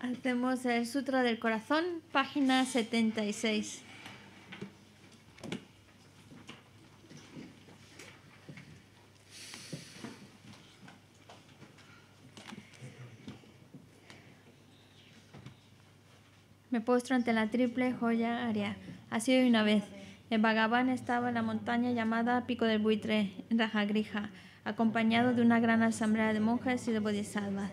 Hacemos el Sutra del Corazón, página 76. Me postro ante la triple joya área. Ha sido una vez. El Bhagavan estaba en la montaña llamada Pico del Buitre, en Rajagrija, acompañado de una gran asamblea de monjes y de bodhisattvas.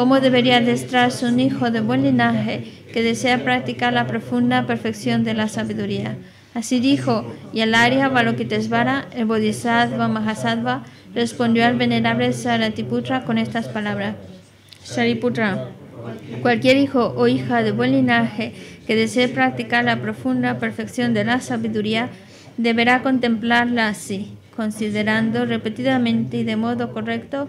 ¿Cómo debería adestrarse un hijo de buen linaje que desea practicar la profunda perfección de la sabiduría? Así dijo, y el Balokitesvara, el Bodhisattva Mahasattva, respondió al venerable Sariputra con estas palabras. Sariputra, cualquier hijo o hija de buen linaje que desee practicar la profunda perfección de la sabiduría deberá contemplarla así, considerando repetidamente y de modo correcto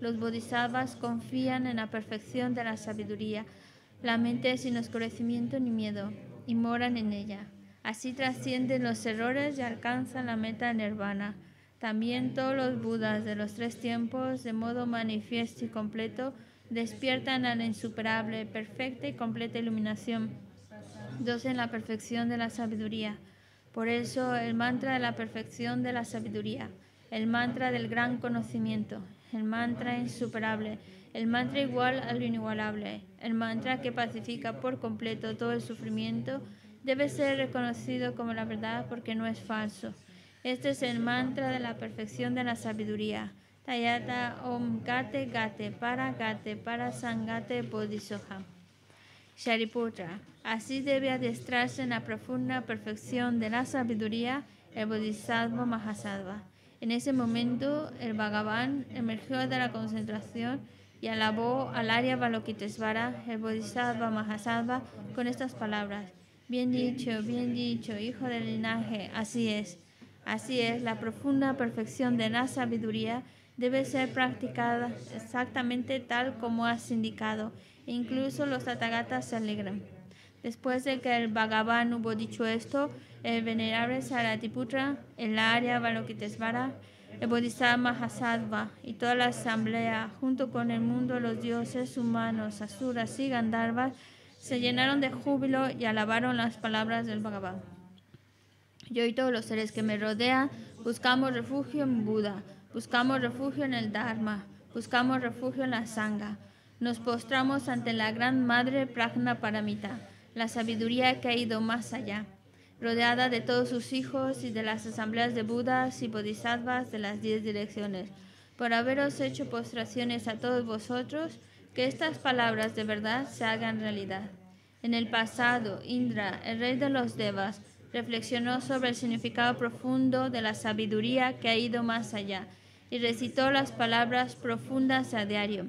los bodhisattvas confían en la perfección de la sabiduría. La mente sin oscurecimiento ni miedo y moran en ella. Así trascienden los errores y alcanzan la meta nirvana. También todos los budas de los tres tiempos, de modo manifiesto y completo, despiertan a la insuperable, perfecta y completa iluminación. Dos en la perfección de la sabiduría. Por eso el mantra de la perfección de la sabiduría, el mantra del gran conocimiento, el mantra insuperable, el mantra igual a lo inigualable, el mantra que pacifica por completo todo el sufrimiento, debe ser reconocido como la verdad porque no es falso. Este es el mantra de la perfección de la sabiduría. Tayata Om Gate Gate Para Gate Para Sangate bodhisattva. Shariputra. Así debe adiestrarse en la profunda perfección de la sabiduría el Bodhisattva Mahasattva. En ese momento, el Bhagavan emergió de la concentración y alabó al Arya Balokitesvara, el Bodhisattva Mahasattva, con estas palabras. Bien dicho, bien dicho, hijo del linaje, así es. Así es, la profunda perfección de la sabiduría debe ser practicada exactamente tal como has indicado. E incluso los Tathagatas se alegran. Después de que el Bhagavan hubo dicho esto, el venerable Saratiputra, el área Valokitesvara, el Bodhisattva Mahasattva y toda la asamblea, junto con el mundo, los dioses humanos, asuras y gandharvas, se llenaron de júbilo y alabaron las palabras del Bhagavan. Yo y todos los seres que me rodean buscamos refugio en Buda, buscamos refugio en el Dharma, buscamos refugio en la Sangha. Nos postramos ante la Gran Madre Prajna Paramita la sabiduría que ha ido más allá, rodeada de todos sus hijos y de las asambleas de Budas y Bodhisattvas de las diez direcciones, por haberos hecho postraciones a todos vosotros, que estas palabras de verdad se hagan realidad. En el pasado, Indra, el rey de los Devas, reflexionó sobre el significado profundo de la sabiduría que ha ido más allá y recitó las palabras profundas a diario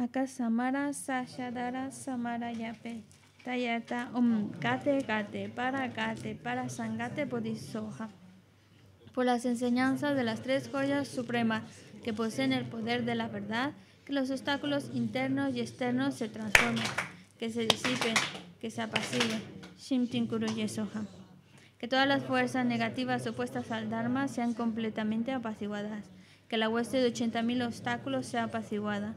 Aka Samara Sashadara Samara Yape Tayata Om um, Kate Kate Para Kate Para Sangate Bodhisoja. Por las enseñanzas de las tres joyas supremas que poseen el poder de la verdad, que los obstáculos internos y externos se transformen, que se disipen, que se apaciguen. Shimtin Kuru Que todas las fuerzas negativas opuestas al Dharma sean completamente apaciguadas. Que la hueste de 80.000 obstáculos sea apaciguada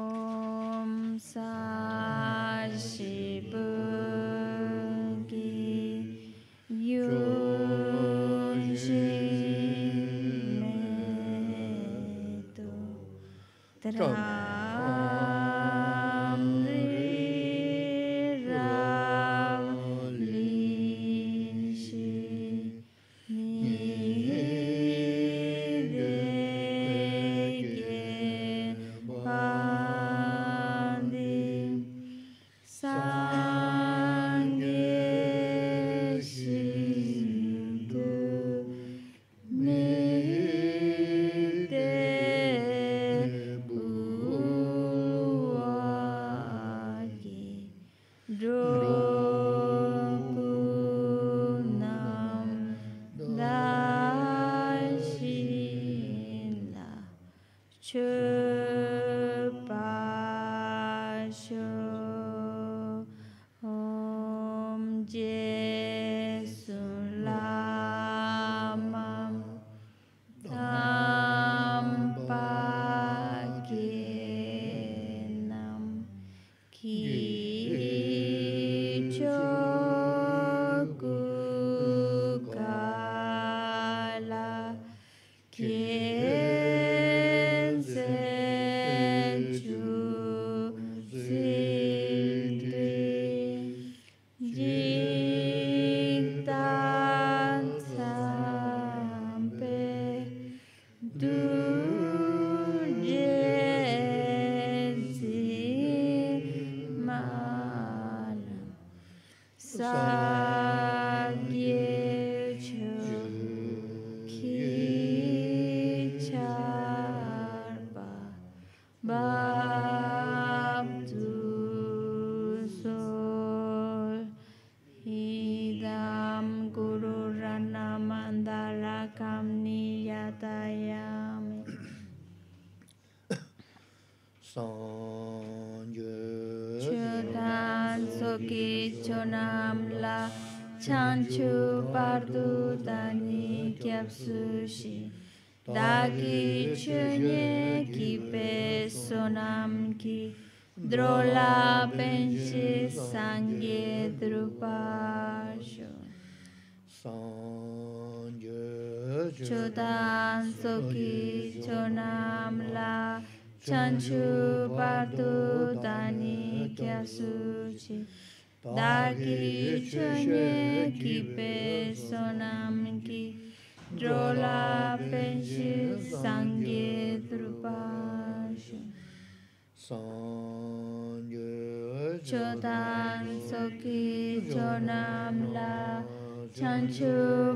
chu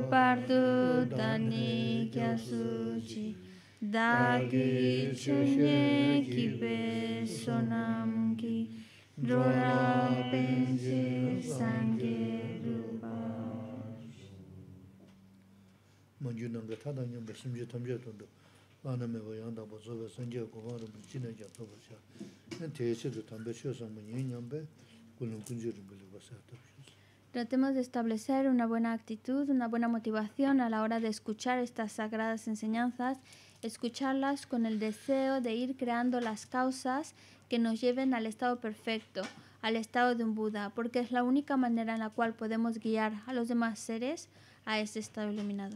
par du ta ni kya su chi da gi chu nye ki pe so nam ki dro ra pen si san ge ru pa te Tratemos de establecer una buena actitud, una buena motivación a la hora de escuchar estas sagradas enseñanzas, escucharlas con el deseo de ir creando las causas que nos lleven al estado perfecto, al estado de un Buda, porque es la única manera en la cual podemos guiar a los demás seres a ese estado iluminado.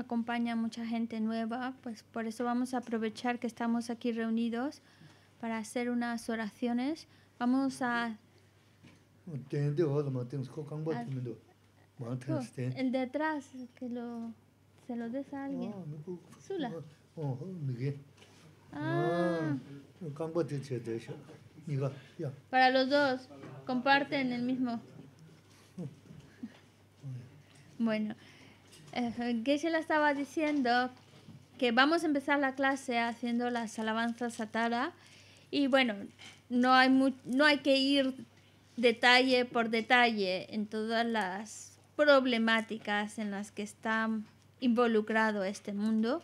acompaña mucha gente nueva, pues por eso vamos a aprovechar que estamos aquí reunidos para hacer unas oraciones. Vamos a... Ah, oh, este. el de atrás, que lo, se lo des a alguien. Ah, Sula. Oh, oh, ah. Para los dos, comparten el mismo. Bueno que se la estaba diciendo que vamos a empezar la clase haciendo las alabanzas a Tara y bueno, no hay, no hay que ir detalle por detalle en todas las problemáticas en las que está involucrado este mundo.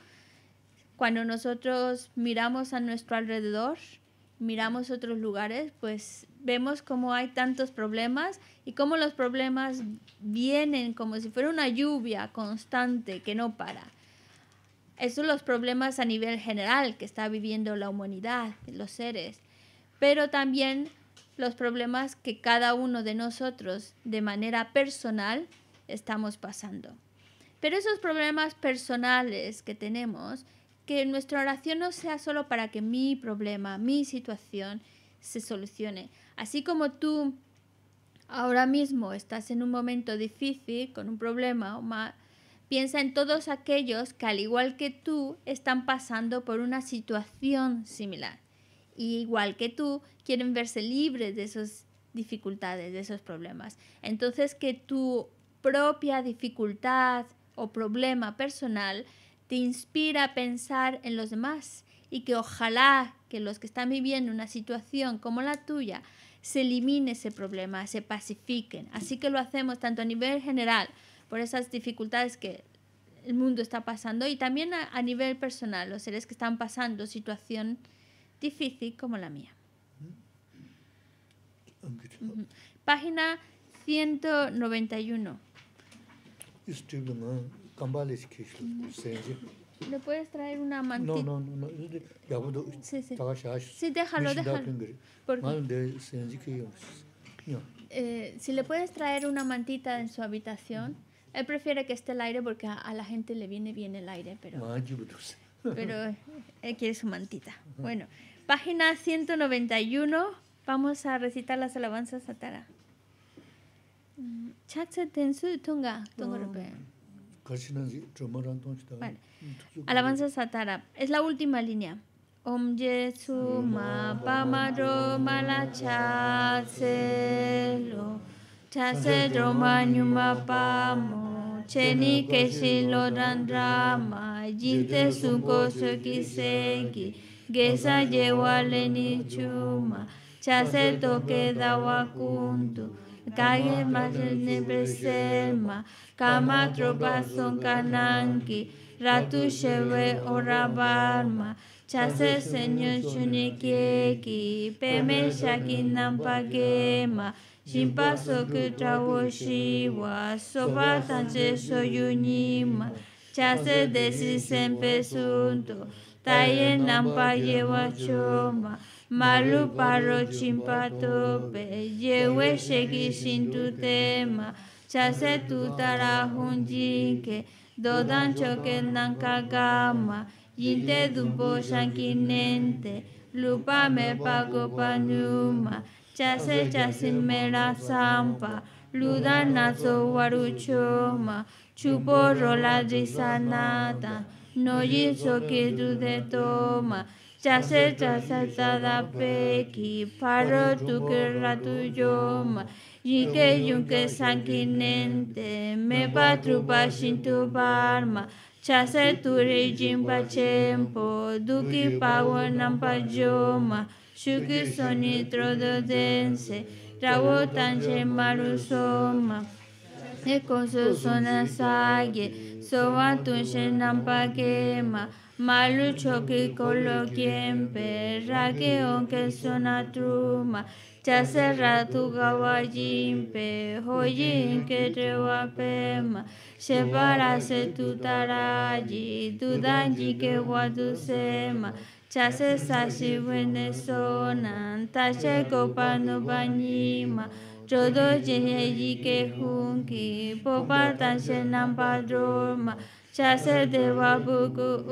Cuando nosotros miramos a nuestro alrededor, miramos otros lugares, pues vemos cómo hay tantos problemas y cómo los problemas vienen como si fuera una lluvia constante que no para. Esos son los problemas a nivel general que está viviendo la humanidad, los seres, pero también los problemas que cada uno de nosotros de manera personal estamos pasando. Pero esos problemas personales que tenemos, que nuestra oración no sea solo para que mi problema, mi situación se solucione. Así como tú ahora mismo estás en un momento difícil, con un problema o más, piensa en todos aquellos que al igual que tú están pasando por una situación similar. Y igual que tú, quieren verse libres de esas dificultades, de esos problemas. Entonces que tu propia dificultad o problema personal te inspira a pensar en los demás y que ojalá que los que están viviendo una situación como la tuya se elimine ese problema, se pacifiquen. Así que lo hacemos tanto a nivel general por esas dificultades que el mundo está pasando y también a, nivel personal, los seres que están pasando situación difícil como la mía. Mm. Página 191. ¿Le puedes traer una mantita? No, no, no. Sí, sí. Sí, déjalo, déjalo. Eh, si le puedes traer una mantita en su habitación, él prefiere que esté el aire porque a, la gente le viene bien el aire, pero... Pero eh, él quiere su mantita. Bueno, página 191, vamos a recitar las alabanzas a Tara. Mm, tunga, alabanza satara. Es la última línea. Om Yesu ma pama ro LA cha se lo cha se ro ma ma pamo CHENI que ke lo dan ma su coso ki se ki ge sa wa da Kage majene besema, kama tropason kananki, ratu shewe orabarma, chase senyon shunikeki, peme shakinan pagema, shimpa sokuta woshiwa, soba tanche soyunima, chase desi sempesunto, taye nampa yewa choma, malu paro chimpato pe yewe sin tu tema chase tu tara hunjike dodan choken nan gama, yinte dupo shankinente lupa me pago panuma chase chasin mera sampa ludana waruchoma chupo rola sanata, no yiso que de toma Chase chase tada pe ki paro tu yo tukera tuyoma. Yike yunke sanguinente me sin tu barma. Chase tu turi pa chempo du ki pa duki pa yo ma Shuki sonitro dodense sona sage so Ekoso sonasage sovatun shenampa kema. malucho quien kolo que que suena truma chaserra tu gawajimpe hoyin que para se tu taraji danji que guadusema chase sashi tache copa no bañima Chodo jehe yike hungi Popa tanshe nampa droma Chase dewa buku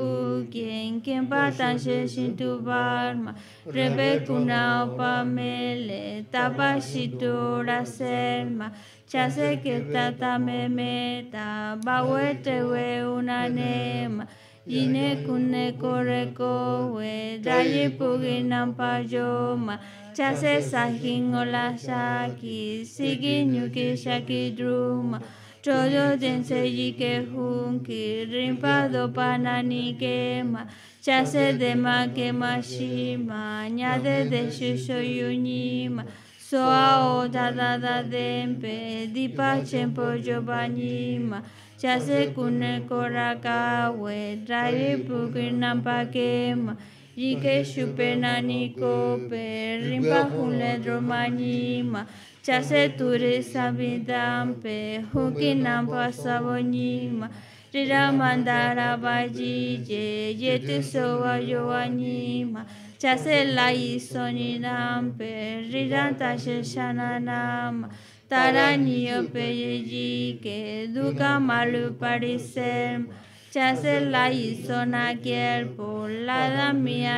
ukien Kimpa tanshe shintu barma Rebe kuna opa mele Tapa shitu raserma Chase ke tata me meta Bawe tewe una nema Ine kune koreko we daye pugi nampa joma chase sahin ola shaki sigi nyuki shaki druma Choyo dense yike hunki rimpa do panani kema chase de ma kema shima nyade de shusho yunima Soa o da da da dempe dipa chempo jobanima Chase kune koraka we drai bugir nampa kema. Rike shupena niko pe rimpa hule dromanima. Chase ture sabidam pe huki nampa sabonima. Rira mandara bajije yete sowa yoanima. Chase la isonidam pe riranta shananama. Taranio peyegi que duca malu parecer. Chase la hizo naquier por la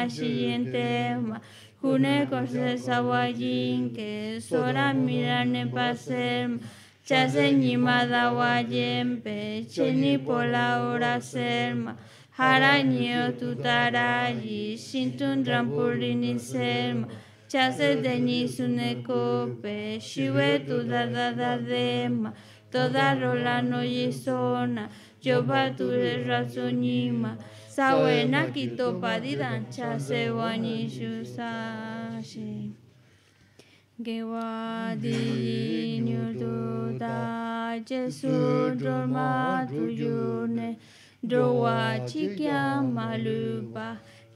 siguiente. June cose sawajin que sora mirane pasem. Chase ni madawayen peche ni por la hora serma. Haranio tutarayi sintun rampurini selma chasedeni su pe shiwe tu da toda da dema toda zona, yisona yoba tu le razonima sawena kito padidan chasewani shusashi Gewa di tu da jesu ma tu yune drowa chikya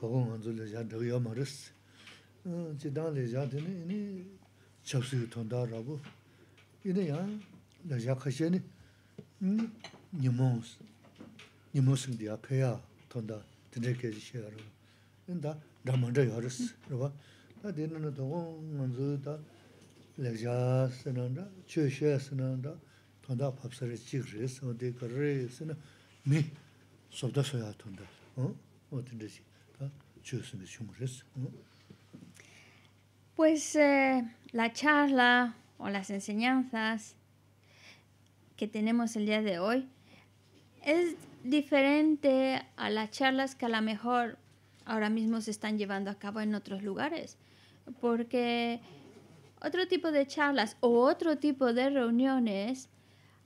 poko nganzu le zhaa dhagyo maris. Hm, Chidaa le zhaa dhini ini chabsi yu tondaa rabu. Ini yaa le zhaa khashe ni hm, nimoos, nimoos ngdi yaa peyaa tondaa dhinre kezi shea rabu. Ini daa dhammanda yaa ris rabu. Daa dhini na poko nganzu hm, o Pues eh, la charla o las enseñanzas que tenemos el día de hoy es diferente a las charlas que a lo mejor ahora mismo se están llevando a cabo en otros lugares, porque otro tipo de charlas o otro tipo de reuniones,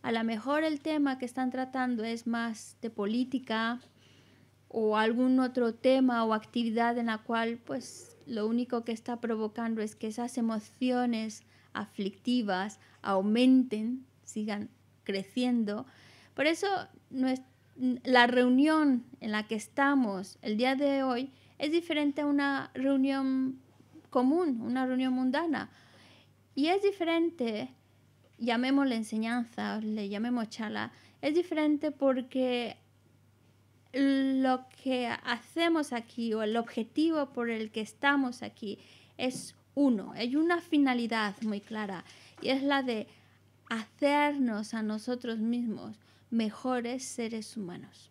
a lo mejor el tema que están tratando es más de política, o algún otro tema o actividad en la cual pues lo único que está provocando es que esas emociones aflictivas aumenten, sigan creciendo. Por eso la reunión en la que estamos el día de hoy es diferente a una reunión común, una reunión mundana. Y es diferente, llamémosle enseñanza, le llamemos charla, es diferente porque lo que hacemos aquí o el objetivo por el que estamos aquí es uno, hay una finalidad muy clara y es la de hacernos a nosotros mismos mejores seres humanos.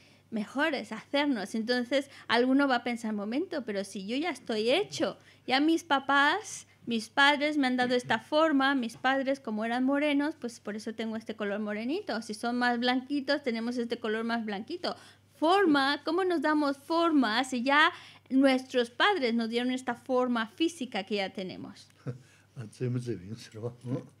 mejores, hacernos. Entonces, alguno va a pensar, momento, pero si yo ya estoy hecho, ya mis papás, mis padres me han dado esta forma, mis padres como eran morenos, pues por eso tengo este color morenito. Si son más blanquitos, tenemos este color más blanquito. Forma, ¿cómo nos damos forma si ya nuestros padres nos dieron esta forma física que ya tenemos?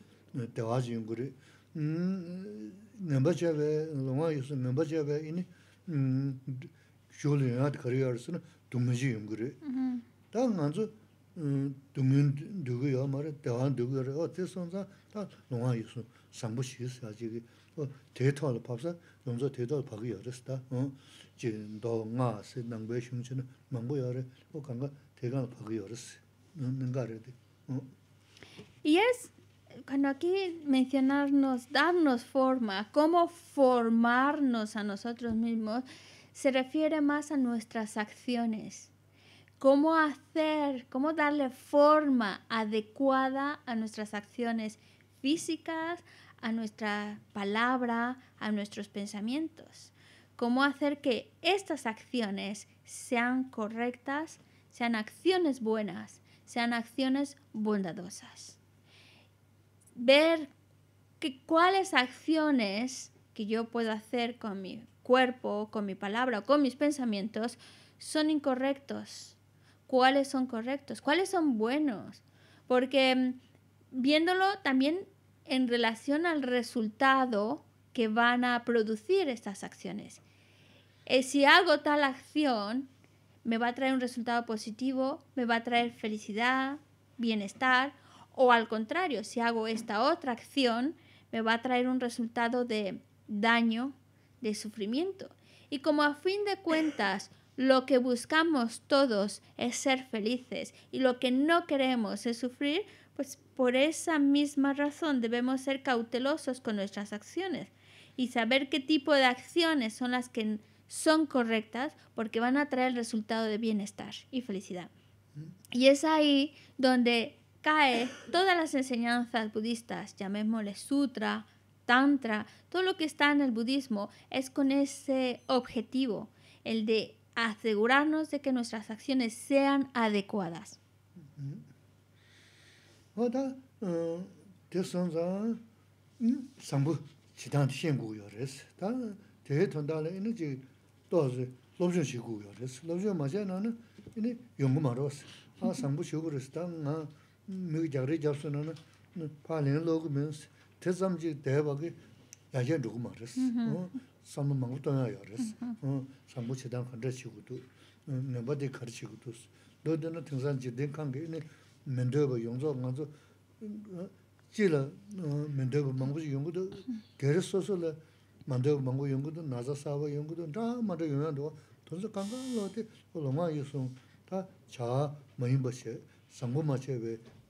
dewa zi yung guri. Nenpa chewe, longwa yusu cuando aquí mencionarnos, darnos forma, cómo formarnos a nosotros mismos, se refiere más a nuestras acciones. Cómo hacer, cómo darle forma adecuada a nuestras acciones físicas, a nuestra palabra, a nuestros pensamientos. Cómo hacer que estas acciones sean correctas, sean acciones buenas, sean acciones bondadosas ver que, cuáles acciones que yo puedo hacer con mi cuerpo, con mi palabra o con mis pensamientos son incorrectos, cuáles son correctos, cuáles son buenos, porque mm, viéndolo también en relación al resultado que van a producir estas acciones. Eh, si hago tal acción, me va a traer un resultado positivo, me va a traer felicidad, bienestar, o al contrario, si hago esta otra acción, me va a traer un resultado de daño, de sufrimiento. Y como a fin de cuentas lo que buscamos todos es ser felices y lo que no queremos es sufrir, pues por esa misma razón debemos ser cautelosos con nuestras acciones y saber qué tipo de acciones son las que son correctas porque van a traer el resultado de bienestar y felicidad. Mm. Y es ahí donde cae todas las enseñanzas budistas, llamémosle sutra, tantra, todo lo que está en el budismo es con ese objetivo, el de asegurarnos de que nuestras acciones sean adecuadas. Mm-hmm. Oh, uh, mīg jāgarī jāpsu nā nā pā līng lōg mīn sī, tē sām jīg dē bā kī yā yā rūg mā rī sī, mm-hmm. sām mā mā tōyā yā rī sī, mm-hmm. sām mū chidān khantā chī gu tū, nā bā dī khari chī gu tū sī. Lō dī nā tīng jī kāng kī yōng zō jī lā chī yōng gu rī sō sō lā yōng gu nā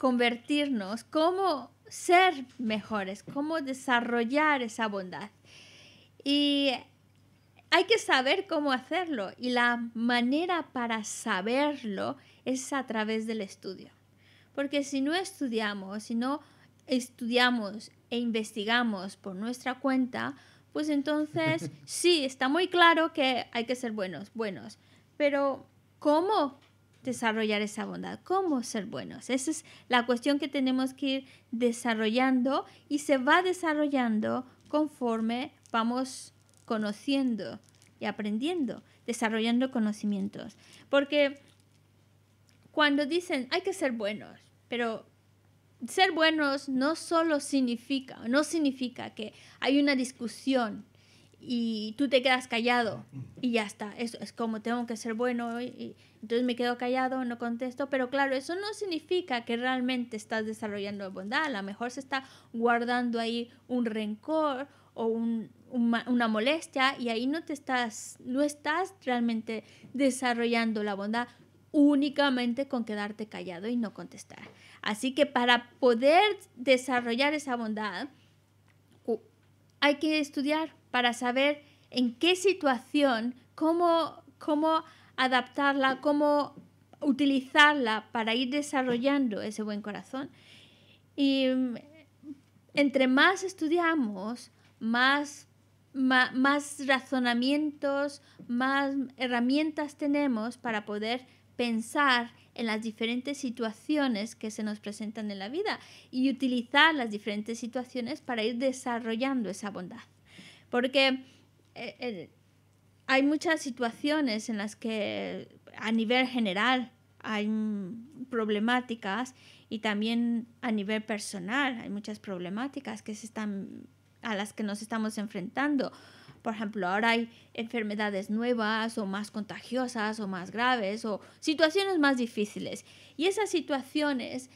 convertirnos, cómo ser mejores, cómo desarrollar esa bondad. Y hay que saber cómo hacerlo y la manera para saberlo es a través del estudio. Porque si no estudiamos, si no estudiamos e investigamos por nuestra cuenta, pues entonces sí, está muy claro que hay que ser buenos, buenos, pero ¿cómo desarrollar esa bondad, cómo ser buenos. Esa es la cuestión que tenemos que ir desarrollando y se va desarrollando conforme vamos conociendo y aprendiendo, desarrollando conocimientos. Porque cuando dicen hay que ser buenos, pero ser buenos no solo significa, no significa que hay una discusión y tú te quedas callado y ya está. Es, es como tengo que ser bueno y, entonces me quedo callado, no contesto, pero claro, eso no significa que realmente estás desarrollando bondad. A lo mejor se está guardando ahí un rencor o una molestia y ahí no te estás, no estás realmente desarrollando la bondad únicamente con quedarte callado y no contestar. Así que para poder desarrollar esa bondad hay que estudiar, para saber en qué situación, cómo, cómo adaptarla, cómo utilizarla para ir desarrollando ese buen corazón. Y mm, entre más estudiamos, más, más, más razonamientos, más herramientas tenemos para poder pensar en las diferentes situaciones que se nos presentan en la vida y utilizar las diferentes situaciones para ir desarrollando esa bondad. Porque eh, eh, hay muchas situaciones en las que a nivel general hay problemáticas y también a nivel personal hay muchas problemáticas que se están a las que nos estamos enfrentando. Por ejemplo, ahora hay enfermedades nuevas o más contagiosas o más graves o situaciones más difíciles. Y esas situaciones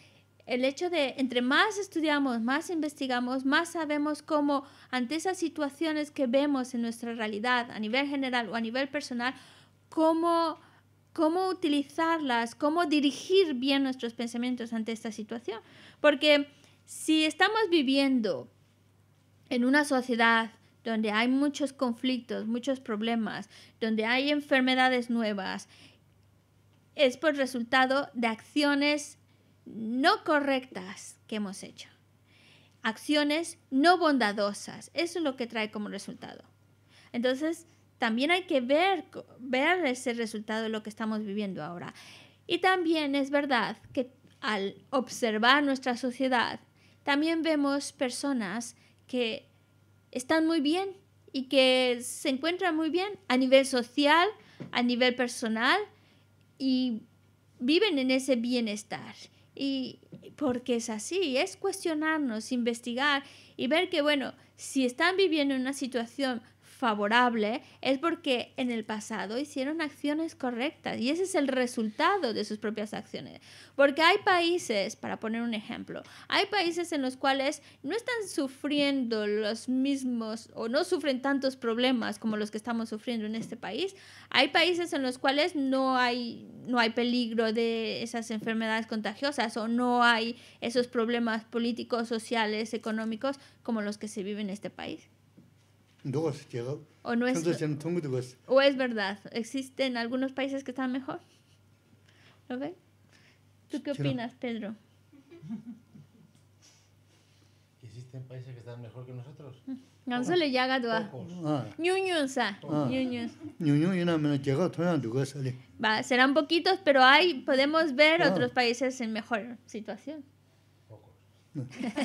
el hecho de entre más estudiamos, más investigamos, más sabemos cómo ante esas situaciones que vemos en nuestra realidad a nivel general o a nivel personal, cómo, cómo utilizarlas, cómo dirigir bien nuestros pensamientos ante esta situación. Porque si estamos viviendo en una sociedad donde hay muchos conflictos, muchos problemas, donde hay enfermedades nuevas, es por resultado de acciones no correctas que hemos hecho. Acciones no bondadosas. Eso es lo que trae como resultado. Entonces, también hay que ver, ver ese resultado de lo que estamos viviendo ahora. Y también es verdad que al observar nuestra sociedad, también vemos personas que están muy bien y que se encuentran muy bien a nivel social, a nivel personal y viven en ese bienestar. Y porque es así, es cuestionarnos, investigar y ver que, bueno, si están viviendo una situación favorable es porque en el pasado hicieron acciones correctas y ese es el resultado de sus propias acciones. Porque hay países, para poner un ejemplo, hay países en los cuales no están sufriendo los mismos o no sufren tantos problemas como los que estamos sufriendo en este país. Hay países en los cuales no hay, no hay peligro de esas enfermedades contagiosas o no hay esos problemas políticos, sociales, económicos como los que se viven en este país. O, no es, o es verdad, existen algunos países que están mejor. ¿Lo ven? ¿Tú qué opinas, Pedro? ¿Existen países que están mejor que nosotros? Ganso le llega a Ñuñunsa. Va, serán poquitos, pero hay, podemos ver ah. otros países en mejor situación. Pocos.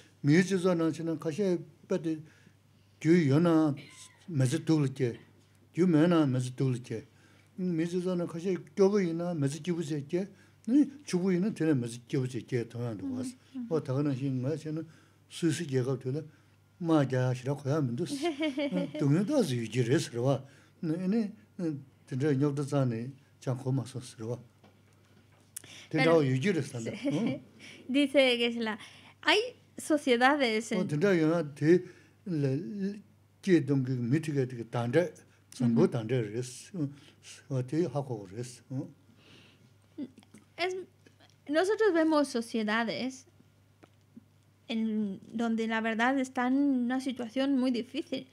뮤지션 하는 가시 빠데 규 연아 매즈 둘게 규 매나 매즈 둘게 뮤지션 네 주부이는 되는 매즈 기부세게 도안도 와서 뭐 다가는 힘 마시는 수수 제가 되는 마자 싫어 고야면 돼 동료도 아주 유지를 네네 진짜 역도 자네 참 고마웠어 그러 유지를 산다 디세게슬라 아이 sociedades. nosotros vemos sociedades en donde la verdad están en una situación muy difícil.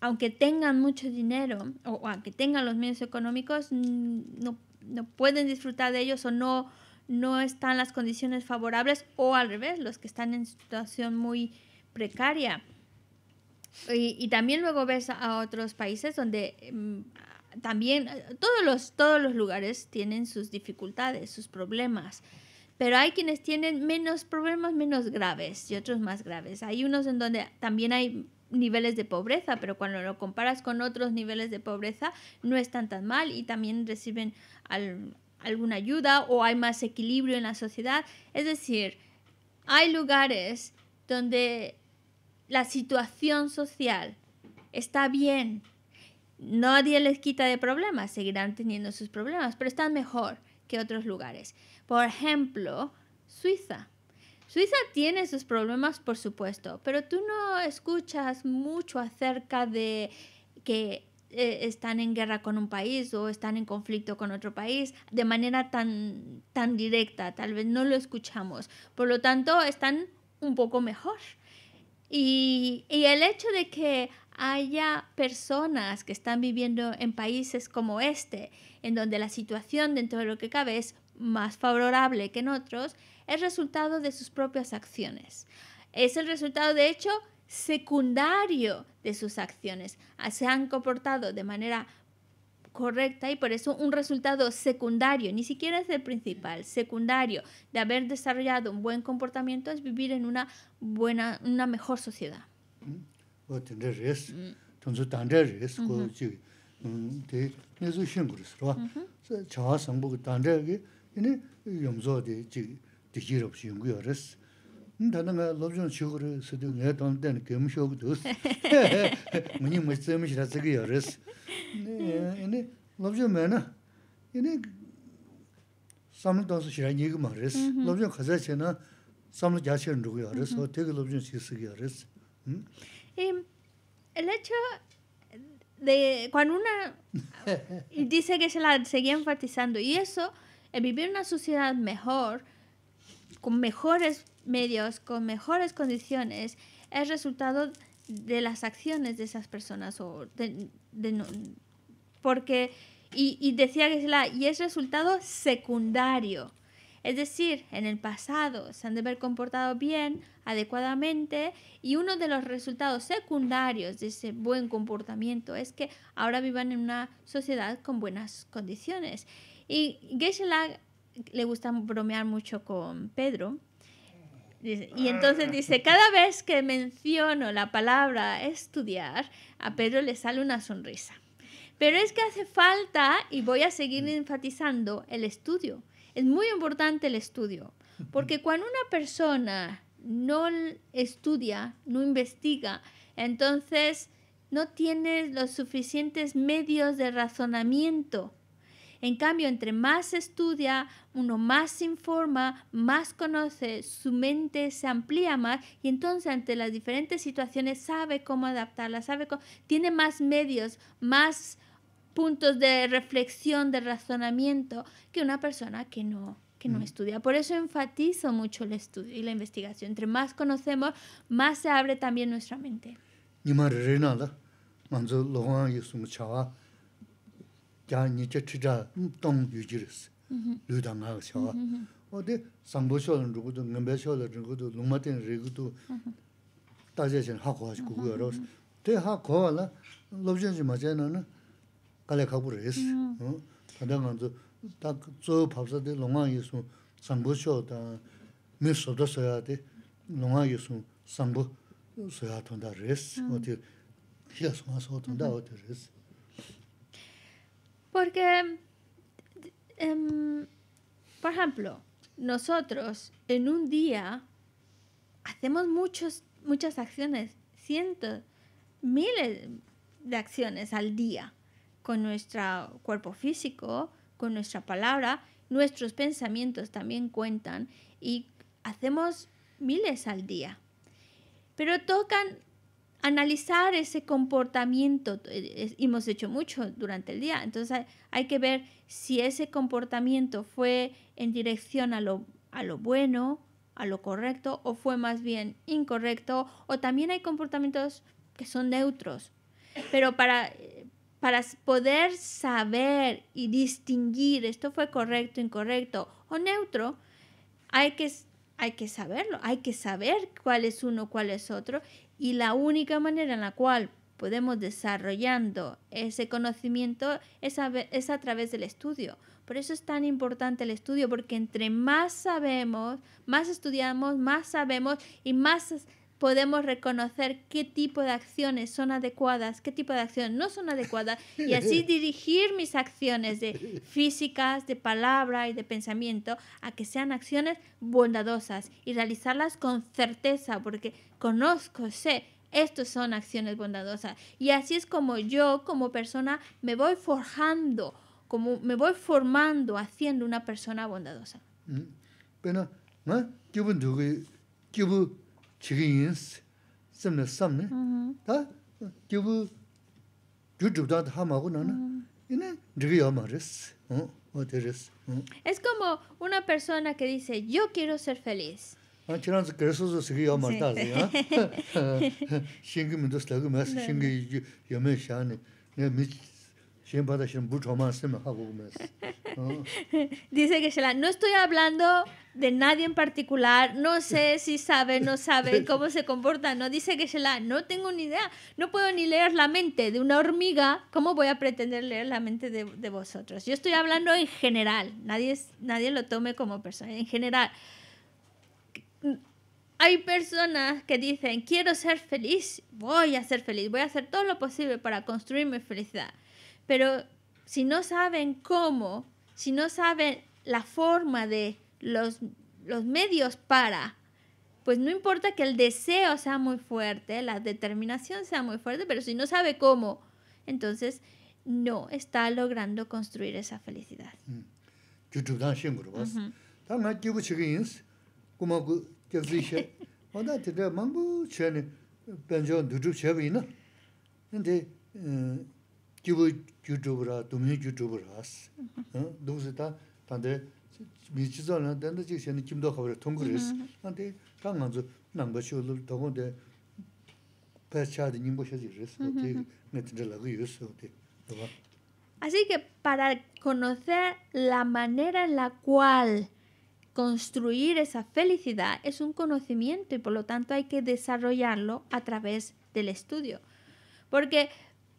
Aunque tengan mucho dinero o, aunque tengan los medios económicos, no pueden disfrutar de ellos o no, no están las condiciones favorables o al revés, los que están en situación muy precaria. Y, también luego ves a otros países donde mm, también eh, todos los, todos los lugares tienen sus dificultades, sus problemas pero hay quienes tienen menos problemas menos graves y otros más graves. Hay unos en donde también hay niveles de pobreza, pero cuando lo comparas con otros niveles de pobreza no están tan mal y también reciben al, alguna ayuda o hay más equilibrio en la sociedad. Es decir, hay lugares donde la situación social está bien. Nadie les quita de problemas, seguirán teniendo sus problemas, pero están mejor que otros lugares. Por ejemplo, Suiza. Suiza tiene sus problemas, por supuesto, pero tú no escuchas mucho acerca de que e, están en guerra con un país o están en conflicto con otro país de manera tan, tan directa, tal vez no lo escuchamos. Por lo tanto, están un poco mejor. Y, y el hecho de que haya personas que están viviendo en países como este, en donde la situación dentro de lo que cabe es más favorable que en otros, es resultado de sus propias acciones. Es el resultado, de hecho, secundario de sus acciones. Ah, se han comportado de manera correcta y por eso un resultado secundario, ni siquiera es el principal, secundario de haber desarrollado un buen comportamiento es vivir en una buena, una mejor sociedad. Mm el hecho de cuando una dice que se la seguía enfatizando y eso el vivir una sociedad mejor con mejores medios con mejores condiciones es resultado de las acciones de esas personas o de, porque y, y decía la y es resultado secundario es decir, en el pasado se han de haber comportado bien, adecuadamente, y uno de los resultados secundarios de ese buen comportamiento es que ahora vivan en una sociedad con buenas condiciones. Y Geshe-la le gusta bromear mucho con Pedro, y ah. entonces dice, cada vez que menciono la palabra estudiar, a Pedro le sale una sonrisa. Pero es que hace falta, y voy a seguir mm. enfatizando, el estudio. Es muy importante el estudio, porque cuando una persona no estudia, no investiga, entonces no tiene los suficientes medios de razonamiento en cambio, entre más estudia, uno más informa, más conoce, su mente se amplía más y entonces ante las diferentes situaciones sabe cómo adaptarla, sabe tiene más medios, más puntos de reflexión, de razonamiento que una persona que no que no mm. estudia. Por eso enfatizo mucho el estudio y la investigación. Entre más conocemos, más se abre también nuestra mente. kya nyi che chidra tong yu jiris, lu dang 누구도 xiawa. O di sangbo xio lan rigu tu, ngambe xio lan rigu tu, lungma ten rigu tu, ta xe xin haa kuwa xe gu gu ya rao xe. Te haa kuwa la, na mm-hmm. lungma mi lungma Porque, em, por ejemplo, nosotros en un día hacemos muchos, muchas acciones, cientos, miles de acciones al día con nuestro cuerpo físico, con nuestra palabra, nuestros pensamientos también cuentan y hacemos miles al día. Pero tocan analizar ese comportamiento. Eh, hemos hecho mucho durante el día, entonces hay, que ver si ese comportamiento fue en dirección a lo, a lo bueno, a lo correcto, o fue más bien incorrecto, o también hay comportamientos que son neutros. Pero para, para poder saber y distinguir esto fue correcto, incorrecto o neutro, hay que, hay que saberlo, hay que saber cuál es uno, cuál es otro y la única manera en la cual podemos desarrollando ese conocimiento es a, través del estudio. Por eso es tan importante el estudio, porque entre más sabemos, más estudiamos, más sabemos y más podemos reconocer qué tipo de acciones son adecuadas, qué tipo de acciones no son adecuadas y así dirigir mis acciones de físicas, de palabra y de pensamiento a que sean acciones bondadosas y realizarlas con certeza porque conozco, sé estas son acciones bondadosas. Y así es como yo, como persona, me voy forjando, como me voy formando, haciendo una persona bondadosa. Bueno, mm. Es como una persona que dice, yo quiero ser feliz. Ah. Dice Geshe-la, no estoy hablando de nadie en particular, no sé si sabe, no sabe cómo se comporta. no dice Geshe-la, no tengo ni idea, no puedo ni leer la mente de una hormiga, ¿cómo voy a pretender leer la mente de, de vosotros? Yo estoy hablando en general, nadie, nadie lo tome como persona, en general. Hay personas que dicen, quiero ser feliz, voy a ser feliz, voy a hacer todo lo posible para construir mi felicidad. Pero si no saben cómo, si no saben la forma de los, los medios para, pues no importa que el deseo sea muy fuerte, la determinación sea muy fuerte, pero si no sabe cómo, entonces no está logrando construir esa felicidad. kibu YouTube ra, dumi YouTube ra as. Dukusi ta, tante, mi chizo la, tante chik xe ni kimdo khabari tongu ra as. Tante, ka nganzu, nangba shio de, pa chadi nimbo xe zi ra as, oti, neti nila gu Así que para conocer la manera en la cual construir esa felicidad es un conocimiento y por lo tanto hay que desarrollarlo a través del estudio. Porque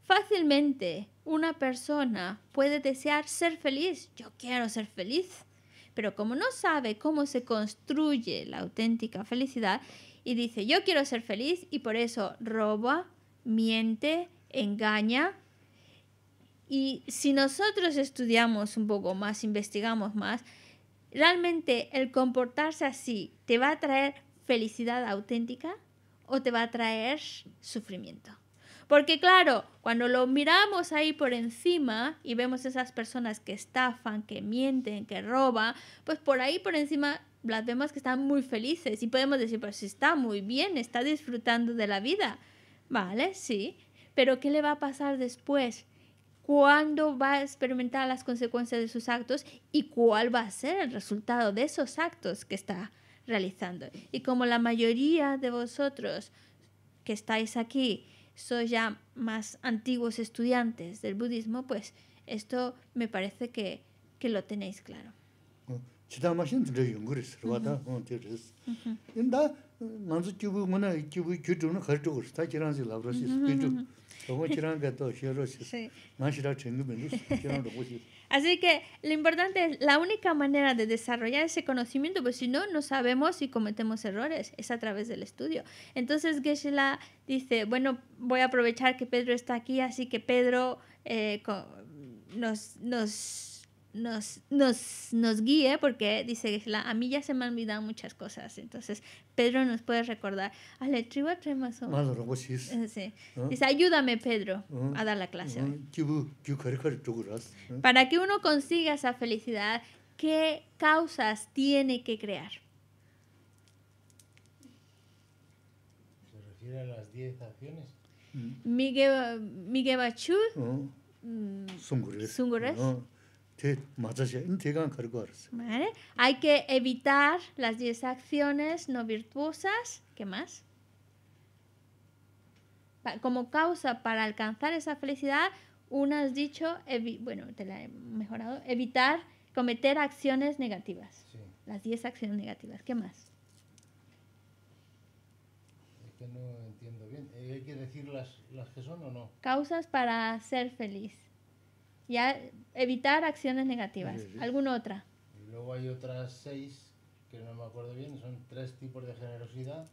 Fácilmente una persona puede desear ser feliz. Yo quiero ser feliz. Pero como no sabe cómo se construye la auténtica felicidad y dice yo quiero ser feliz y por eso roba, miente, engaña. Y si nosotros estudiamos un poco más, investigamos más, realmente el comportarse así te va a traer felicidad auténtica o te va a traer sufrimiento. Porque claro, cuando lo miramos ahí por encima y vemos esas personas que estafan, que mienten, que roban, pues por ahí por encima las vemos que están muy felices y podemos decir, pues está muy bien, está disfrutando de la vida. Vale, sí, pero ¿qué le va a pasar después? ¿Cuándo va a experimentar las consecuencias de sus actos y cuál va a ser el resultado de esos actos que está realizando? Y como la mayoría de vosotros que estáis aquí soy ya más antiguos estudiantes del budismo, pues esto me parece que, lo tenéis claro. Así que lo importante es la única manera de desarrollar ese conocimiento, pues si no, no sabemos y cometemos errores, es a través del estudio. Entonces geshe dice, bueno, voy a aprovechar que Pedro está aquí, así que Pedro eh, nos, nos nos, nos, nos guíe, porque dice que a mí ya se me han olvidado muchas cosas. Entonces, Pedro nos puede recordar, a la tribu más ah, pues sí. Eh, ah. ayúdame, Pedro, ah. a dar la clase. Para que uno consiga esa felicidad, ¿qué causas tiene que crear? Se refiere a las 10 acciones. Mm. Miguel Bachú. Mm, Sungures. Hay que evitar las 10 acciones no virtuosas. ¿Qué más? Como causa para alcanzar esa felicidad, una has dicho, bueno, te la he mejorado, evitar cometer acciones negativas. Las 10 acciones negativas. ¿Qué más? Es no entiendo bien. Eh, ¿Hay que decir las, las que son o no? Causas para ser feliz. Ya evitar acciones negativas. ¿Alguna otra? luego hay otras seis que no me acuerdo bien, son tres tipos de generosidad.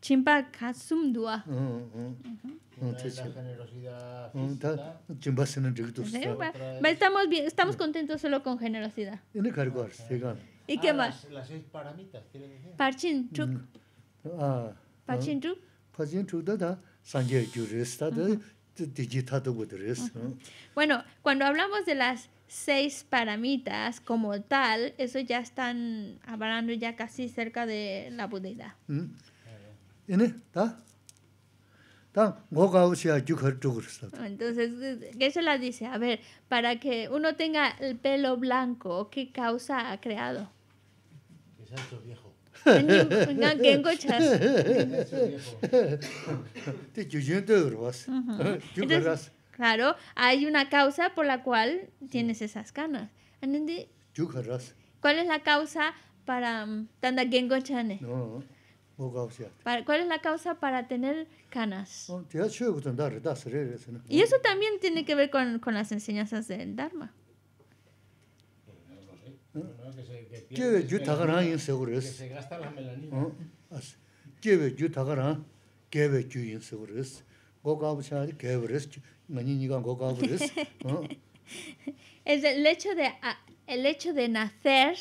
Chimpa kasum dua. Mm, mm, mm. Una es la generosidad física. Chimpa sena Estamos, bien, estamos contentos solo con generosidad. ¿Y qué ah, más? Las, seis paramitas, quiere decir. Parchin ah, ah. chuk. Parchin chuk. Parchin chuk da da sanje gyurista da bueno, cuando hablamos de las seis paramitas como tal, eso ya están hablando ya casi cerca de la budeidad. Mm. Entonces, ¿qué se la dice, a ver, para que uno tenga el pelo blanco, ¿qué causa ha creado? viejo. Entonces, claro, hay una causa por la cual tienes esas canas. ¿Cuál es la causa para tanda gengo chane? No, ¿Cuál es la causa para tener canas? Y eso también tiene que ver con, con las enseñanzas del Dharma qué ju ¿Mm? tagaran yin seguris. Que se gasta la melanina. Chewe ju tagaran gewe de yin seguris. Go gabu chanari nani nigan Es el hecho de ah, el hecho de nacer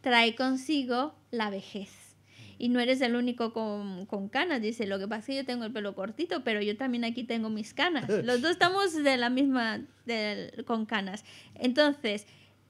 trae consigo la vejez. Y no eres el único con, con canas, dice, lo que pasa es que yo tengo el pelo cortito, pero yo también aquí tengo mis canas. Los dos estamos de la misma, de, con canas. Entonces,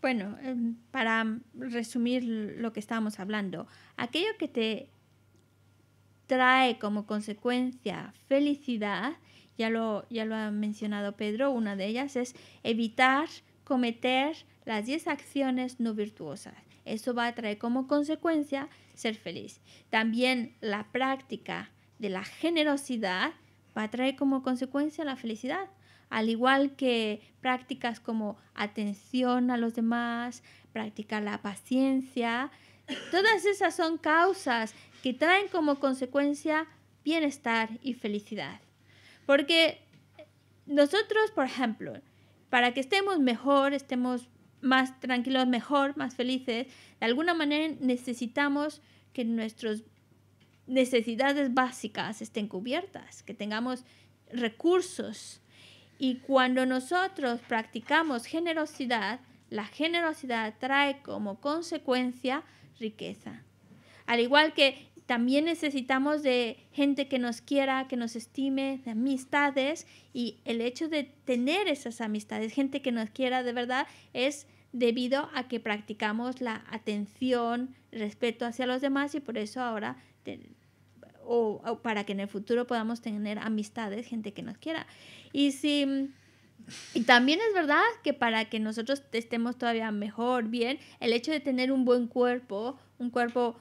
Bueno, em, para resumir lo que estábamos hablando, aquello que te trae como consecuencia felicidad ya lo, ha mencionado Pedro, una de ellas es evitar cometer las 10 acciones no virtuosas. Eso va a traer como consecuencia ser feliz. También la práctica de la generosidad va a traer como consecuencia la felicidad. Al igual que prácticas como atención a los demás, practicar la paciencia, todas esas son causas que traen como consecuencia bienestar y felicidad. Porque nosotros, por ejemplo, para que estemos mejor, estemos más tranquilos, mejor, más felices, de alguna manera necesitamos que nuestras necesidades básicas estén cubiertas, que tengamos recursos. Y cuando nosotros practicamos generosidad, la generosidad trae como consecuencia riqueza. Al igual que también necesitamos de gente que nos quiera, que nos estime, de amistades. Y el hecho de tener esas amistades, gente que nos quiera de verdad, es debido a que practicamos la atención, respeto hacia los demás y por eso ahora, o, para que en el futuro podamos tener amistades, gente que nos quiera. Y si... Y también es verdad que para que nosotros estemos todavía mejor, bien, el hecho de tener un buen cuerpo, un cuerpo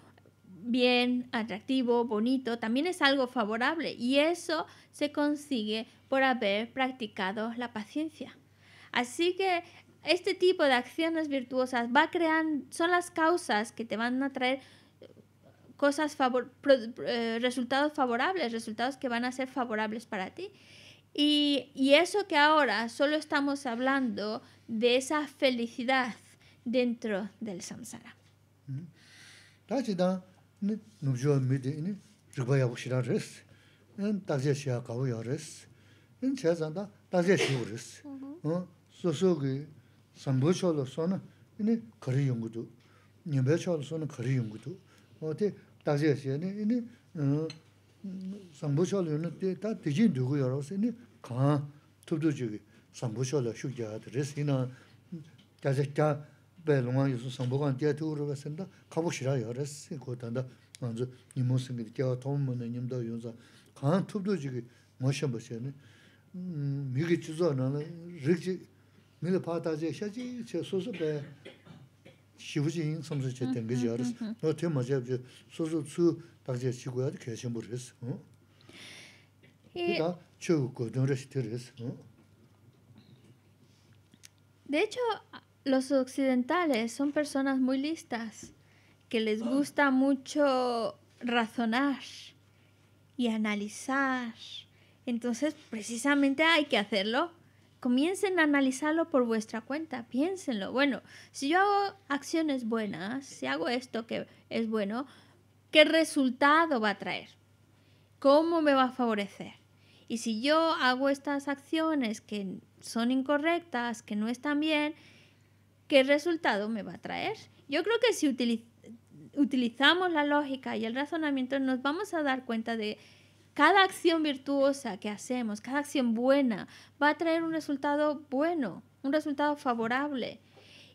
bien, atractivo, bonito, también es algo favorable y eso se consigue por haber practicado la paciencia. Así que este tipo de acciones virtuosas va creando son las causas que te van a traer eh, cosas favor, eh, resultados favorables, resultados que van a ser favorables para ti. Y, eso que ahora solo estamos hablando de esa felicidad dentro del samsara. Mm-hmm. nubzhuwa midi ini rikba yabu shiran res, in takzhe shiya kawu ya res, in che zanda takzhe shivu res. Soso gi sanbu cholo sona ini kari yungudu, nyembe sona kari yungudu. Ote takzhe shiya ini sanbu cholo yunu ta ini kaan tubdu chigi sanbu cholo shukja res, kyaa Baany ngaayu sun-sang😓 aldiayagdi yaaні mlabay sinan, kprofl sweararay kaadax Mirex 님도 xabishwar. Chi portari da kwa x 누구jien seengitten jarotawubi, kimdirai onӧ � evidena grandik ambYouuar these. Kaad tanto qogdi nasiyan xaar時 ten 소소 leavesqay engineeringcailcorwa", Mili 계신 모르겠어 응 azeek yajency otsokay maq 응 Si los occidentales son personas muy listas, que les ah. gusta mucho razonar y analizar. Entonces, precisamente hay que hacerlo. Comiencen a analizarlo por vuestra cuenta, piénsenlo. Bueno, si yo hago acciones buenas, si hago esto que es bueno, ¿qué resultado va a traer? ¿Cómo me va a favorecer? Y si yo hago estas acciones que son incorrectas, que no están bien, qué resultado me va a traer. Yo creo que si utilizamos la lógica y el razonamiento, nos vamos a dar cuenta de cada acción virtuosa que hacemos, cada acción buena, va a traer un resultado bueno, un resultado favorable.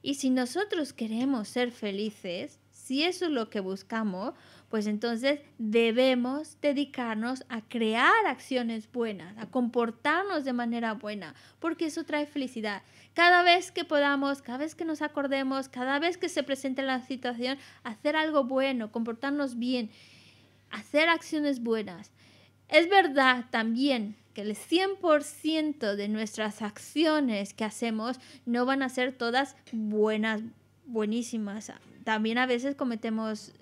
Y si nosotros queremos ser felices, si eso es lo que buscamos, pues entonces debemos dedicarnos a crear acciones buenas, a comportarnos de manera buena, porque eso trae felicidad. Cada vez que podamos, cada vez que nos acordemos, cada vez que se presente la situación, hacer algo bueno, comportarnos bien, hacer acciones buenas. Es verdad también que el 100% de nuestras acciones que hacemos no van a ser todas buenas, buenísimas. También a veces cometemos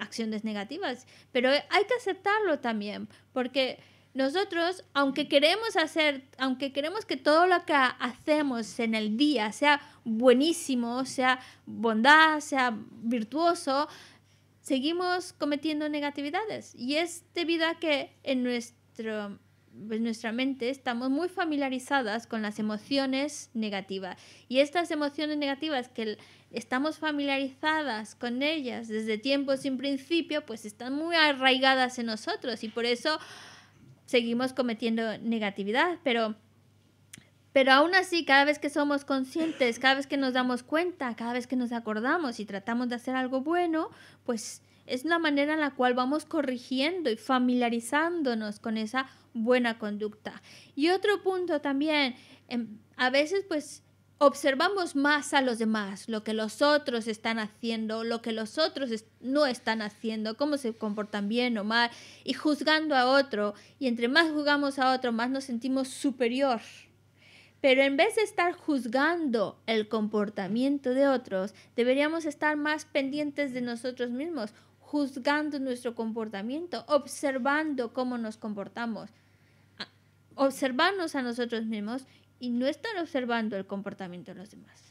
acciones negativas, pero hay que aceptarlo también, porque nosotros, aunque mm. queremos hacer, aunque queremos que todo lo que hacemos en el día sea buenísimo, sea bondad, sea virtuoso, seguimos cometiendo negatividades. Y es debido a que en nuestro, en nuestra mente estamos muy familiarizadas con las emociones negativas. Y estas emociones negativas que el estamos familiarizadas con ellas desde tiempos sin principio, pues están muy arraigadas en nosotros y por eso seguimos cometiendo negatividad, pero... Pero aún así, cada vez que somos conscientes, cada vez que nos damos cuenta, cada vez que nos acordamos y tratamos de hacer algo bueno, pues es la manera en la cual vamos corrigiendo y familiarizándonos con esa buena conducta. Y otro punto también, em, a veces pues observamos más a los demás, lo que los otros están haciendo, lo que los otros no están haciendo, cómo se comportan bien o mal, y juzgando a otro. Y entre más juzgamos a otro, más nos sentimos superior. Pero en vez de estar juzgando el comportamiento de otros, deberíamos estar más pendientes de nosotros mismos, juzgando nuestro comportamiento, observando cómo nos comportamos, observarnos a nosotros mismos y no están observando el comportamiento de los demás.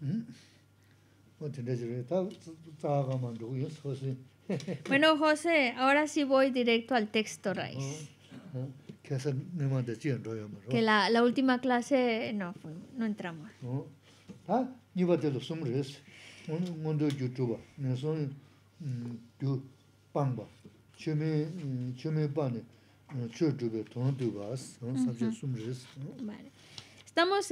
Mm. Pues bueno, José, ahora sí voy directo al texto raíz. Que la, la última clase no, no entramos. Vale. Estamos,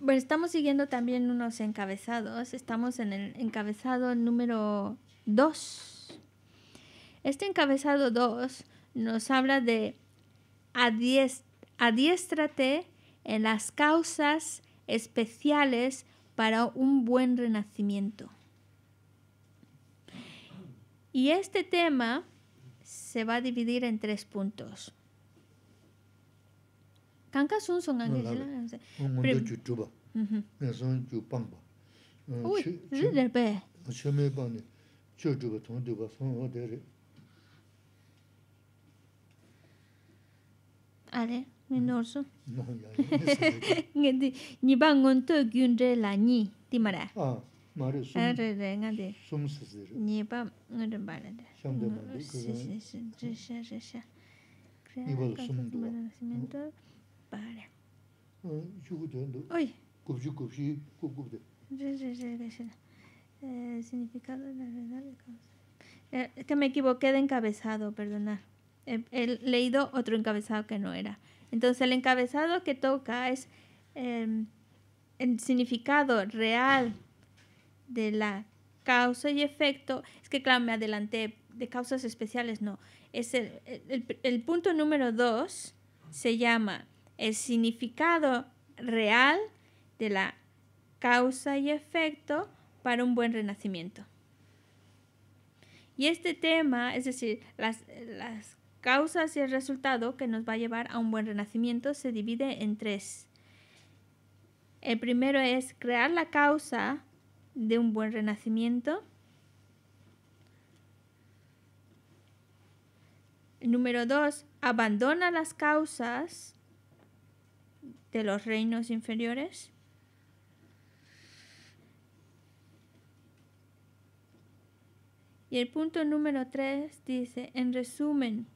bueno, estamos siguiendo también unos encabezados. Estamos en el encabezado número 2. Este encabezado 2 nos habla de adiéstrate en las causas especiales para un buen renacimiento. Y este tema se va a dividir en tres puntos. kanka sun sun ngang gila ngang se. Ong ngondo ju tuba, ngay san ju pang ba. Uy, rin der bay. Che me ba ni, che tuba tong tuba san wa de re. Are, significado de la eh, es que me equivoqué de encabezado, perdonar. He, leído otro encabezado que no era. Entonces el encabezado que toca es em, el significado real de la causa y efecto. Es que, claro, me adelanté de causas especiales, no. Es el, el punto número dos se llama el significado real de la causa y efecto para un buen renacimiento. Y este tema, es decir, las, causas y el resultado que nos va a llevar a un buen renacimiento, se divide en tres. El primero es crear la causa de un buen renacimiento. número dos, abandona las causas de los reinos inferiores. Y el punto número tres dice, en resumen,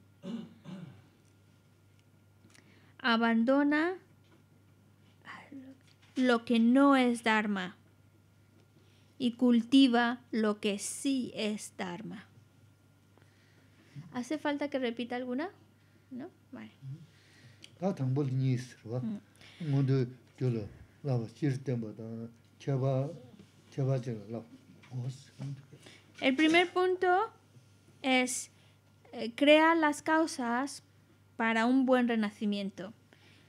abandona lo que no es Dharma y cultiva lo que sí es Dharma. ¿Hace falta que repita alguna? ¿No? Vale. El primer punto es eh, crea las causas para un buen renacimiento.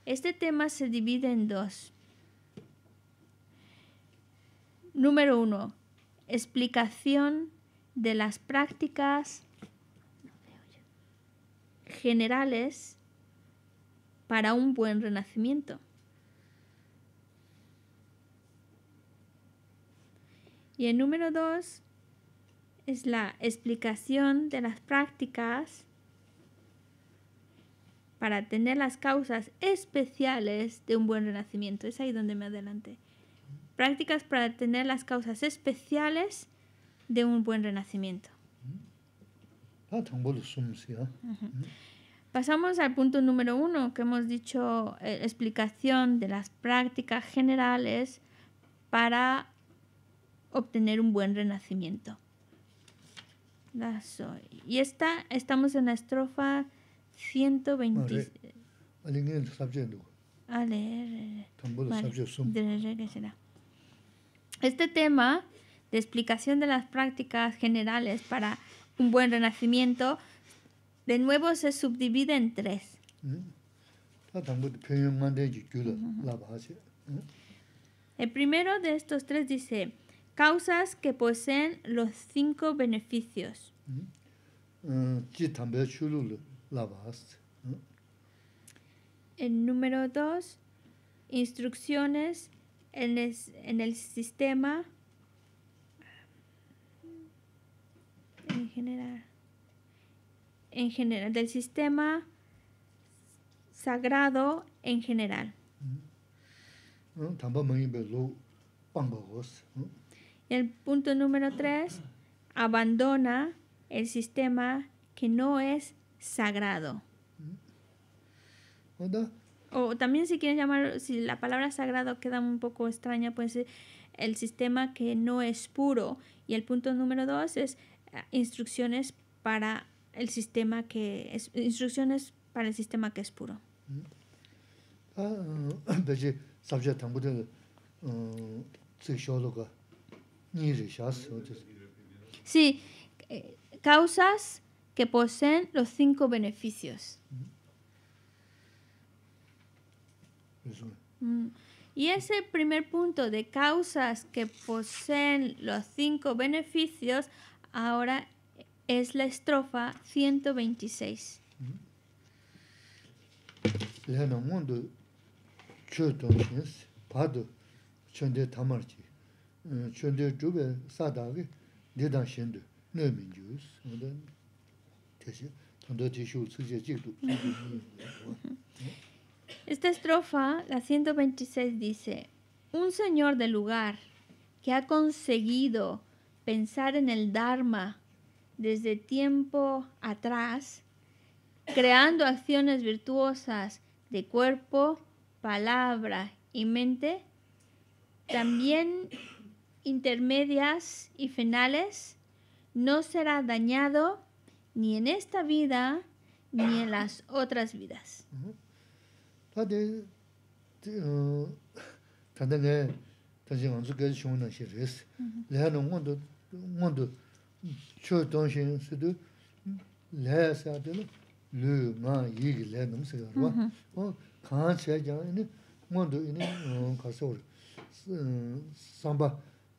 Este tema se divide en dos. Número uno, explicación de las prácticas generales para un buen renacimiento. Y el número dos es la explicación de las prácticas para tener las causas especiales de un buen renacimiento. Es ahí donde me adelanté. Prácticas para tener las causas especiales de un buen renacimiento. Ah, mm. Pasamos al punto número uno, que hemos dicho eh, explicación de las prácticas generales para obtener un buen renacimiento. Y esta, estamos en la estrofa 120. Eh, este tema de explicación de las prácticas generales para un buen renacimiento, de nuevo se subdivide en tres. Mm. Ah, ¿eh? El primero de estos tres dice, causas que poseen los cinco beneficios. Mm-hmm. Uh, mm-hmm. El número dos, instrucciones en el, sistema en general, en general, del sistema sagrado en general. Mm-hmm. El punto número tres, abandona el sistema que no es sagrado. Mm. O también si quieren llamar, si la palabra sagrado queda un poco extraña, Puede eh, ser el sistema que no es puro. Y el punto número dos es eh, instrucciones para el sistema que es, instrucciones para el sistema que es puro. Sí, eh, causas que poseen los cinco beneficios. Mm. Y ese primer punto de causas que poseen los cinco beneficios ahora es la estrofa 126. Esta estrofa, la 126, dice, un señor del lugar que ha conseguido pensar en el Dharma desde tiempo atrás, creando acciones virtuosas de cuerpo, palabra y mente, también intermedias y finales, no será dañado ni en esta vida ni en las otras vidas.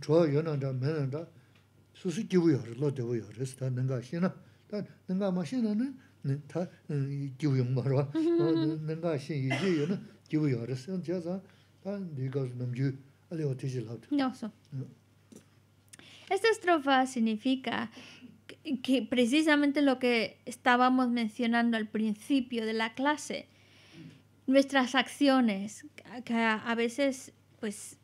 chua yo na da me na da su su jibu lo de yo re sta nang ga xin na da nang ma xin na ne ta jibu yo ma ro nang ga xin yi ji yo na jibu yo re sen ja za da de ga nam ju ale o te ji la esta estrofa significa que precisamente lo que estábamos mencionando al principio de la clase, nuestras acciones, que a veces pues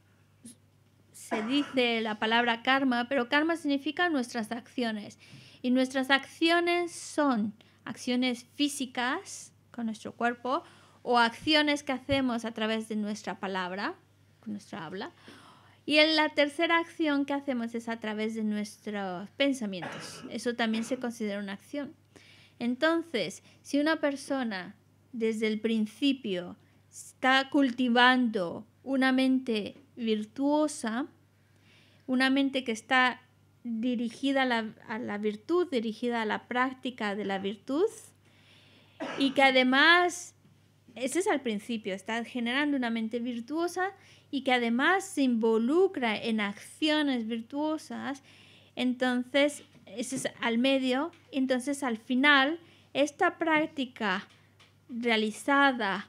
se dice la palabra karma, pero karma significa nuestras acciones. Y nuestras acciones son acciones físicas con nuestro cuerpo o acciones que hacemos a través de nuestra palabra, con nuestra habla. Y en la tercera acción que hacemos es a través de nuestros pensamientos. Eso también se considera una acción. Entonces, si una persona desde el principio está cultivando una mente virtuosa, una mente que está dirigida a la, virtud, dirigida a la práctica de la virtud y que además, ese es al principio, está generando una mente virtuosa y que además se involucra en acciones virtuosas, entonces, ese es al medio, entonces al final, esta práctica realizada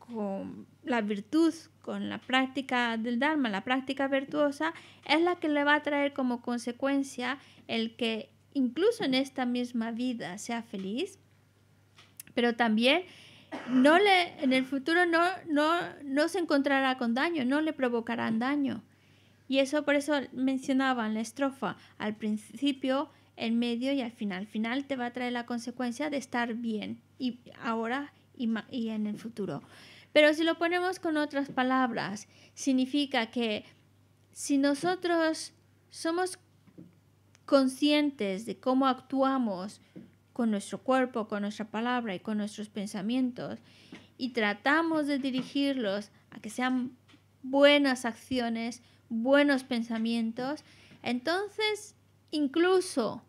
con la virtud con la práctica del Dharma, la práctica virtuosa, es la que le va a traer como consecuencia el que incluso en esta misma vida sea feliz, pero también no le, en el futuro no, se encontrará con daño, no le provocarán daño. Y eso por eso mencionaba la estrofa, al principio, en medio y al final. Al final te va a traer la consecuencia de estar bien y ahora y en el futuro. Pero si lo ponemos con otras palabras, significa que si nosotros somos conscientes de cómo actuamos con nuestro cuerpo, con nuestra palabra y con nuestros pensamientos y tratamos de dirigirlos a que sean buenas acciones, buenos pensamientos, entonces incluso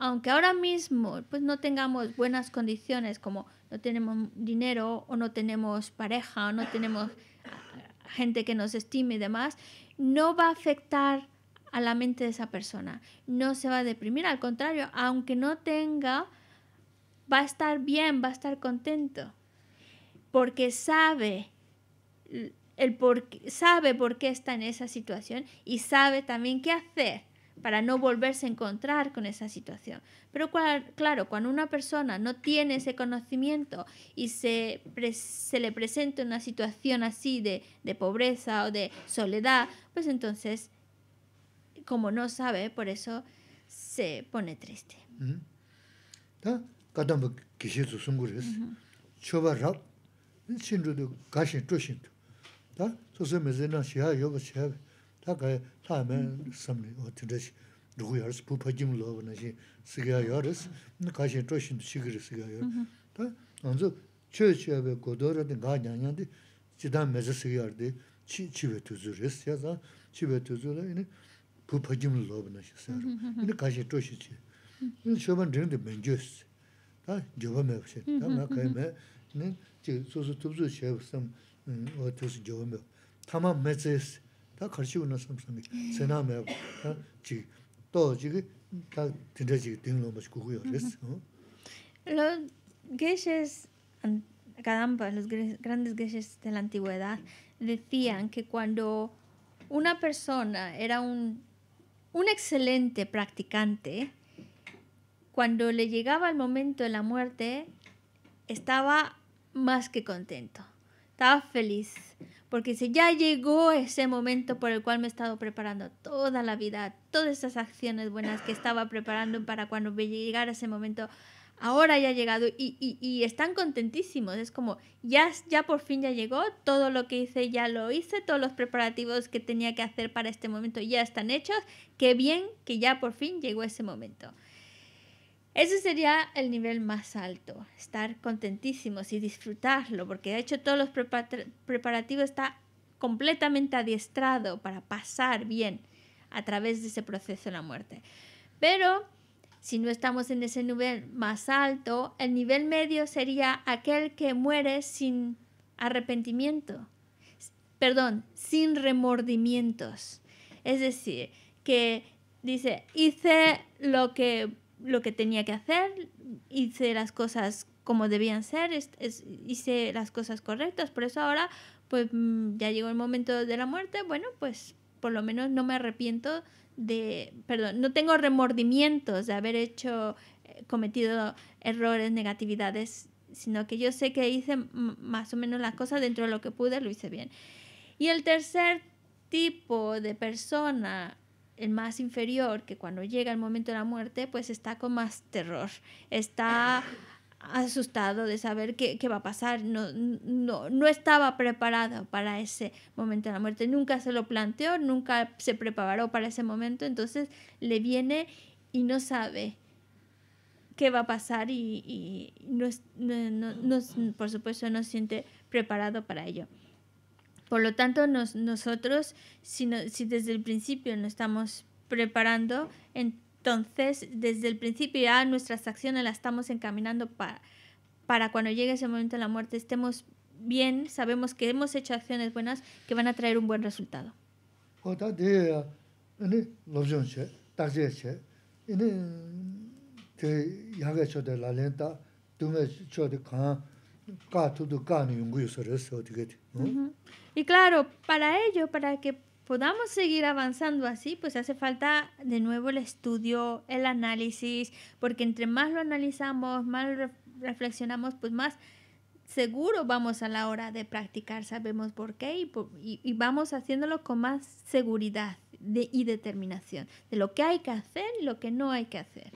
aunque ahora mismo pues no tengamos buenas condiciones como no tenemos dinero o no tenemos pareja o no tenemos ah, gente que nos estime y demás, no va a afectar a la mente de esa persona. No se va a deprimir, al contrario, aunque no tenga, va a estar bien, va a estar contento, porque sabe el por, sabe por qué está en esa situación y sabe también qué hacer para no volverse a encontrar con esa situación. Pero claro, cuando una persona no tiene ese conocimiento y se, le presenta una situación así de, pobreza o de soledad, pues entonces, como no sabe, por eso se pone triste. 다 가야 사면 섬리 어디듯이 누구 열스 부파짐 러브나시 시가 열스 가시 조신 시그리 시가 열. 다 먼저 최최의 고도라든 가냐냐데 지단 메즈 시가르데 치 치베 투즈르스 야자 치베 투즈르 이니 부파짐 러브나시 사르. 이니 가시 조시치. 이니 쇼반 드는데 멘조스. 다 조범에 없이 다 막에메 이니 지 소소 투즈 쉐브섬 어디서 조범에 타마 메즈스 los grandes de la antigüedad decían que cuando una persona era un excelente practicante cuando le llegaba el momento de la muerte estaba más que contento estaba feliz porque dice, ya llegó ese momento por el cual me he estado preparando toda la vida, todas esas acciones buenas que estaba preparando para cuando llegara ese momento, ahora ya ha llegado y, y, y están contentísimos, es como, ya, ya por fin ya llegó, todo lo que hice ya lo hice, todos los preparativos que tenía que hacer para este momento ya están hechos, qué bien que ya por fin llegó ese momento. Ese sería el nivel más alto, estar contentísimos y disfrutarlo, porque de hecho todos los preparativos está completamente adiestrado para pasar bien a través de ese proceso de la muerte. Pero si no estamos en ese nivel más alto, el nivel medio sería aquel que muere sin arrepentimiento, perdón, sin remordimientos. Es decir, que dice, hice lo que lo que tenía que hacer, hice las cosas como debían ser, es, hice las cosas correctas, por eso ahora pues mm, ya llegó el momento de la muerte, bueno, pues por lo menos no me arrepiento de, perdón, no tengo remordimientos de haber hecho, eh, cometido errores, negatividades, sino que yo sé que hice más o menos las cosas dentro de lo que pude, lo hice bien. Y el tercer tipo de persona el más inferior, que cuando llega el momento de la muerte, pues está con más terror, está asustado de saber qué, va a pasar, no, no, no, estaba preparado para ese momento de la muerte, nunca se lo planteó, nunca se preparó para ese momento, entonces le viene y no sabe qué va a pasar y, no, por supuesto no se siente preparado para ello. Por lo tanto, nos, nosotros, si, si desde el principio nos estamos preparando, entonces desde el principio ya nuestras acciones las estamos encaminando para, para cuando llegue ese momento de la muerte estemos bien, sabemos que hemos hecho acciones buenas que van a traer un buen resultado. Y claro, para ello, para que podamos seguir avanzando así, pues hace falta de nuevo el estudio, el análisis, porque entre más lo analizamos, más lo reflexionamos, pues más seguro vamos a la hora de practicar, sabemos por qué y, vamos haciéndolo con más seguridad de, y determinación de lo que hay que hacer y lo que no hay que hacer.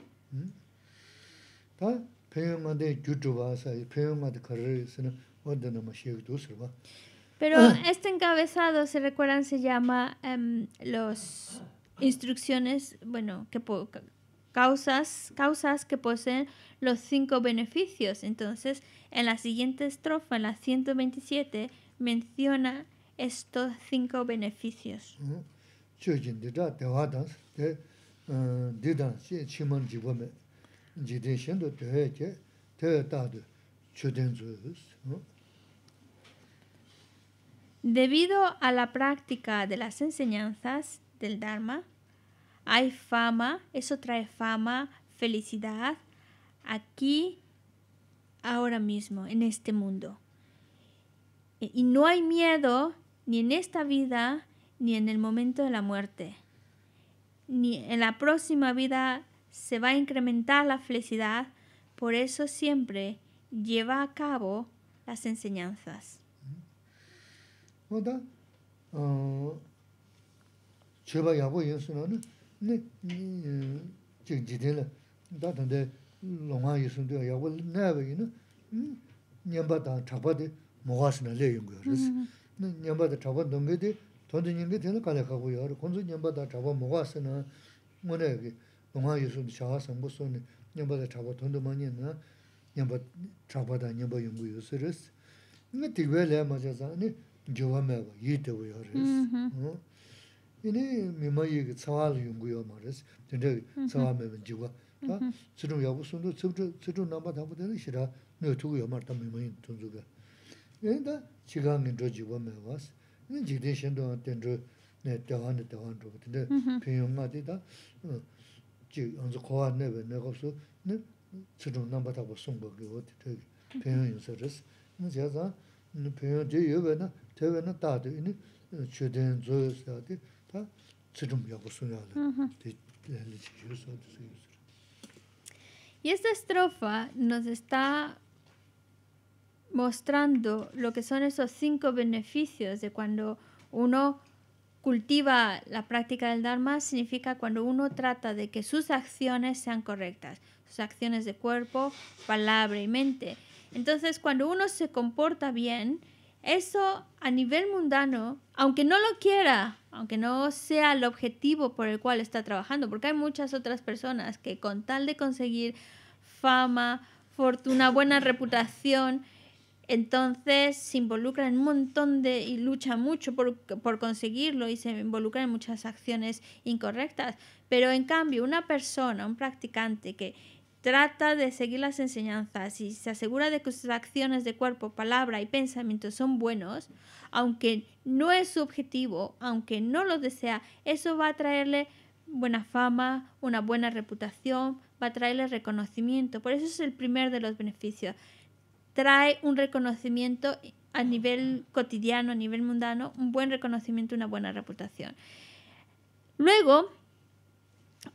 Pero ah. este encabezado, se recuerdan, se llama las em, los instrucciones, bueno, que causas, causas que poseen los cinco beneficios. Entonces, en la siguiente estrofa, en la 127, menciona estos cinco beneficios. Mm-hmm. Debido a la práctica de las enseñanzas del Dharma, hay fama, eso trae fama, felicidad aquí, ahora mismo, en este mundo. E, y no hay miedo ni en esta vida, ni en el momento de la muerte. Ni en la próxima vida se va a incrementar la felicidad, por eso siempre lleva a cabo las enseñanzas. 어다 어 제발 야보 예수는 네 지지들 다던데 로마 예수도 야보 내버기는 음 냠바다 잡아데 모가스나 레용 거스 네 냠바다 잡아 넘게데 돈도 님게 되는 거 같고요 건조 냠바다 잡아 모가스나 뭐네 여기 로마 예수도 샤하스 냠바다 잡아 돈도 많이 냠바 잡아다 냠바 용고 요스르스 네 디벨레 맞아서 gyōwa mewa, yī tewa yō rēs. Yīni mīma yī 근데 tsāwā lī yungu yō mā rēs, tēndē kī tsāwā mewa jīwa. Tā tsirung yāgu sūndō, tsirung nāmbā tāmbu tēnē shirā, mīwa tūgu yō mā rā tā mīma yī tūndzu kā. Yīni tā chikā ngī rō jīwa mewa sī, yīni jīgdēn shiandō ngā tēndrō, nē tēwā Y esta estrofa nos está mostrando lo que son esos cinco beneficios de cuando uno cultiva la práctica del Dharma, significa cuando uno trata de que sus acciones sean correctas, sus acciones de cuerpo, palabra y mente. Entonces, cuando uno se comporta bien, eso a nivel mundano, aunque no lo quiera, aunque no sea el objetivo por el cual está trabajando, porque hay muchas otras personas que con tal de conseguir fama, fortuna, buena reputación, entonces se involucran en un montón de y lucha mucho por, por, conseguirlo y se involucran en muchas acciones incorrectas. Pero en cambio, una persona, un practicante que trata de seguir las enseñanzas y se asegura de que sus acciones de cuerpo, palabra y pensamiento son buenos, aunque no es su objetivo, aunque no lo desea, eso va a traerle buena fama, una buena reputación, va a traerle reconocimiento. Por eso es el primer de los beneficios. Trae un reconocimiento a nivel cotidiano, a nivel mundano, un buen reconocimiento, una buena reputación. Luego,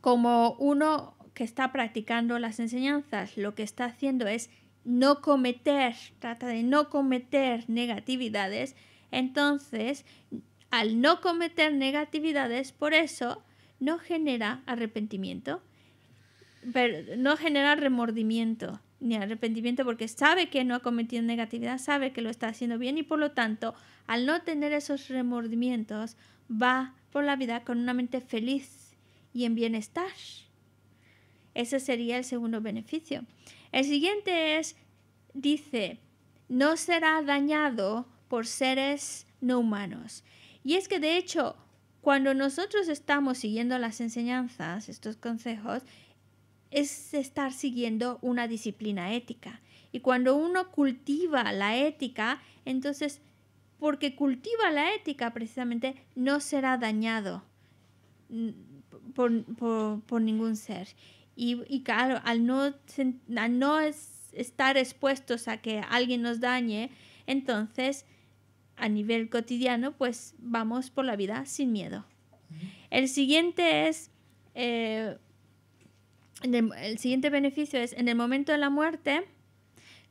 como uno que está practicando las enseñanzas lo que está haciendo es no cometer, trata de no cometer negatividades, entonces al no cometer negatividades, por eso no genera arrepentimiento, pero no genera remordimiento ni arrepentimiento porque sabe que no ha cometido negatividad, sabe que lo está haciendo bien y por lo tanto, al no tener esos remordimientos, va por la vida con una mente feliz y en bienestar. Ese sería el segundo beneficio. El siguiente es, dice, no será dañado por seres no humanos. Y es que de hecho, cuando nosotros estamos siguiendo las enseñanzas, estos consejos, es estar siguiendo una disciplina ética. Y cuando uno cultiva la ética, entonces, porque cultiva la ética precisamente, no será dañado mm, por, ningún ser. Y, claro, al no, estar expuestos a que alguien nos dañe, entonces a nivel cotidiano, pues vamos por la vida sin miedo. El siguiente es, eh, el, siguiente beneficio es, en el momento de la muerte,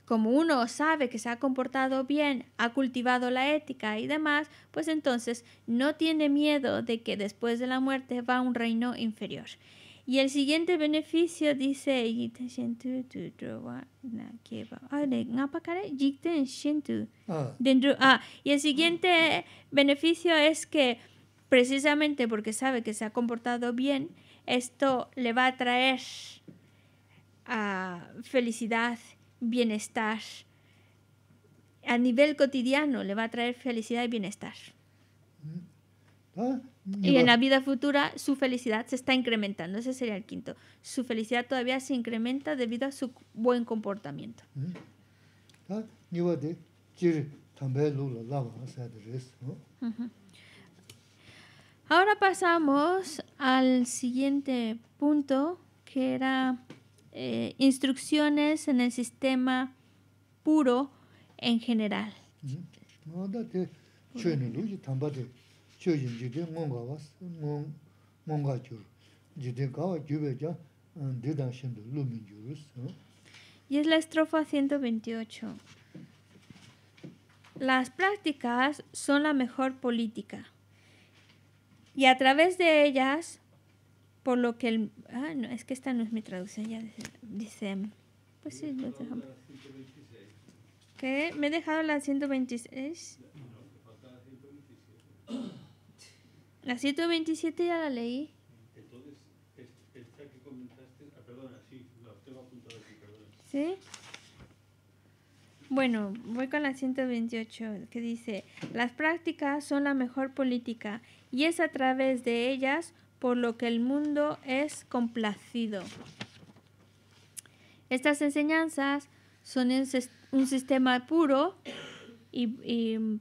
como uno sabe que se ha comportado bien, ha cultivado la ética y demás, pues entonces no tiene miedo de que después de la muerte va a un reino inferior. Y el siguiente beneficio dice, ah, ah. ah, y el siguiente beneficio es que precisamente porque sabe que se ha comportado bien, esto le va a traer a ah, felicidad, bienestar. A nivel cotidiano le va a traer felicidad y bienestar. Y en la vida futura su felicidad se está incrementando. Ese sería el quinto. Su felicidad todavía se incrementa debido a su buen comportamiento. Mm. Ah, Ahora pasamos al siguiente punto, que era eh, instrucciones en el sistema puro en general. Mm. Y es la estrofa 128. Las prácticas son la mejor política. Y a través de ellas, por lo que el... Ah, no, es que esta no es mi traducción, ya dice... pues sí, lo dejamos. ¿Qué? ¿Me he dejado la 126? No, la 126. La 127 ya la leí. Entonces, esta que comentaste, ah, perdona, sí, la tengo apuntada aquí, perdón. ¿Sí? Bueno, voy con la 128 que dice, las prácticas son la mejor política y es a través de ellas por lo que el mundo es complacido. Estas enseñanzas son un sistema puro y, y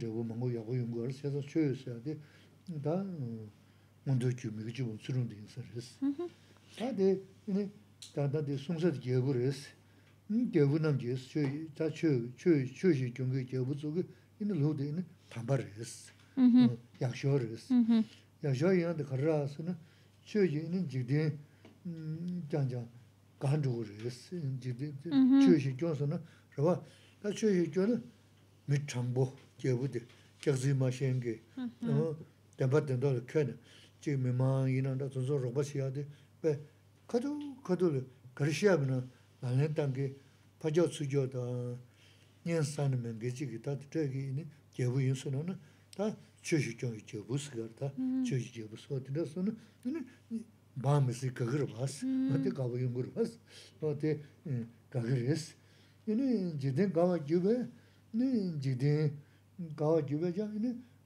dhevu 뭐 yagu yungu ala seza choyo seya di da mundu kyu migu jibu tsurundi yin sar resi. Da di, da da di sungsa di gyabu resi. Gyabu nam jesi, da choyo shi gyungu gyabu tsugu, ina lu di ina tamba resi, yakshuwa resi. Yakshuwa ina di karra mi chambu jebu de, kegzi ma shengi, no tempat ten dole kweni, chi mi ma yinanda, zon zon siyadi, pe kadu, kadu li, karishiyabi na la len tangi, pajaw, tsujawda, nian san mengi, chi ki taa di jebu yin na, taa choshi chongi jebusi gar, baamisi kagir vas, o ti yungur vas, o kagir yis, jikden kawa jiba ja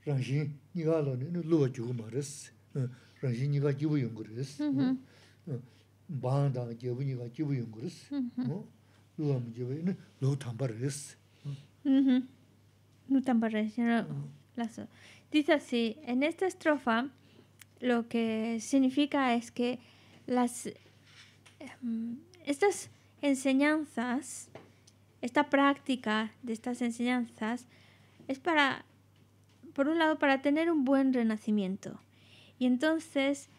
rangshin niga la luwa jibu ma res, rangshin niga jibu yungu res, baan dang jibu niga jibu yungu Dice así, en esta estrofa lo que significa es que las estas enseñanzas esta práctica de estas enseñanzas es para, por un lado, para tener un buen renacimiento. Y entonces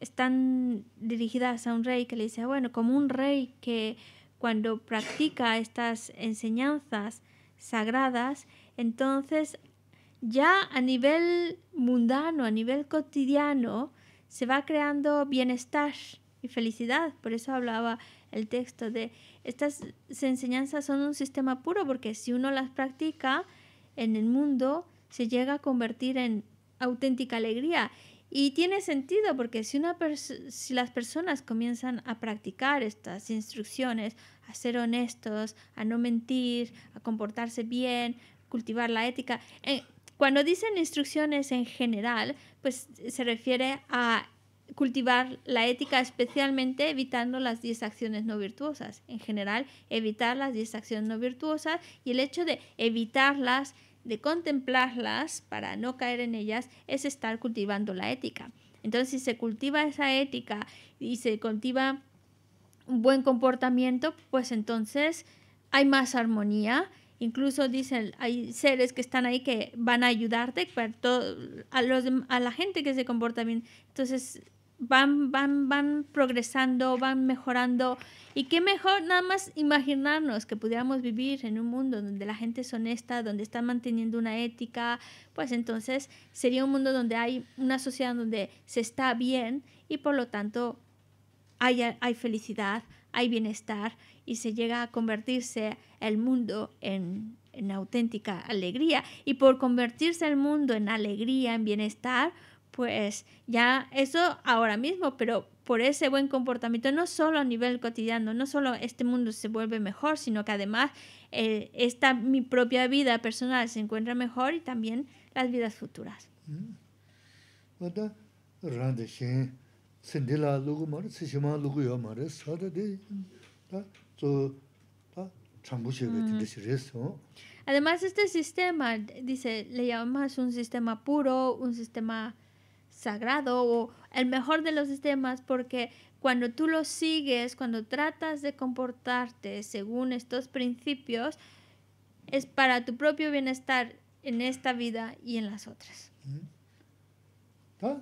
están dirigidas a un rey que le dice, bueno, como un rey que cuando practica estas enseñanzas sagradas, entonces ya a nivel mundano, a nivel cotidiano, se va creando bienestar y felicidad. Por eso hablaba el texto de estas enseñanzas son un sistema puro porque si uno las practica en el mundo se llega a convertir en auténtica alegría y tiene sentido porque si, una si las personas comienzan a practicar estas instrucciones, a ser honestos, a no mentir, a comportarse bien, cultivar la ética, eh, cuando dicen instrucciones en general, pues se refiere a cultivar la ética especialmente evitando las 10 acciones no virtuosas. En general, evitar las 10 acciones no virtuosas y el hecho de evitarlas, de contemplarlas para no caer en ellas, es estar cultivando la ética. Entonces, si se cultiva esa ética y se cultiva un buen comportamiento, pues entonces hay más armonía. Incluso dicen, hay seres que están ahí que van a ayudarte, a, los, a la gente que se comporta bien. Entonces, van, van, van progresando, van mejorando. Y qué mejor nada más imaginarnos que pudiéramos vivir en un mundo donde la gente es honesta, donde está manteniendo una ética, pues entonces sería un mundo donde hay una sociedad donde se está bien y por lo tanto hay, felicidad, hay bienestar y se llega a convertirse el mundo en auténtica alegría. Y por convertirse el mundo en alegría, en bienestar, pues ya eso ahora mismo, pero por ese buen comportamiento, no solo a nivel cotidiano, no solo este mundo se vuelve mejor, sino que además eh, esta, mi propia vida personal se encuentra mejor y también las vidas futuras. Además, este sistema, dice, le llamamos un sistema puro, un sistema sagrado o el mejor de los sistemas porque cuando tú lo sigues, cuando tratas de comportarte según estos principios, es para tu propio bienestar en esta vida y en las otras. ¿Mm? ¿Ah?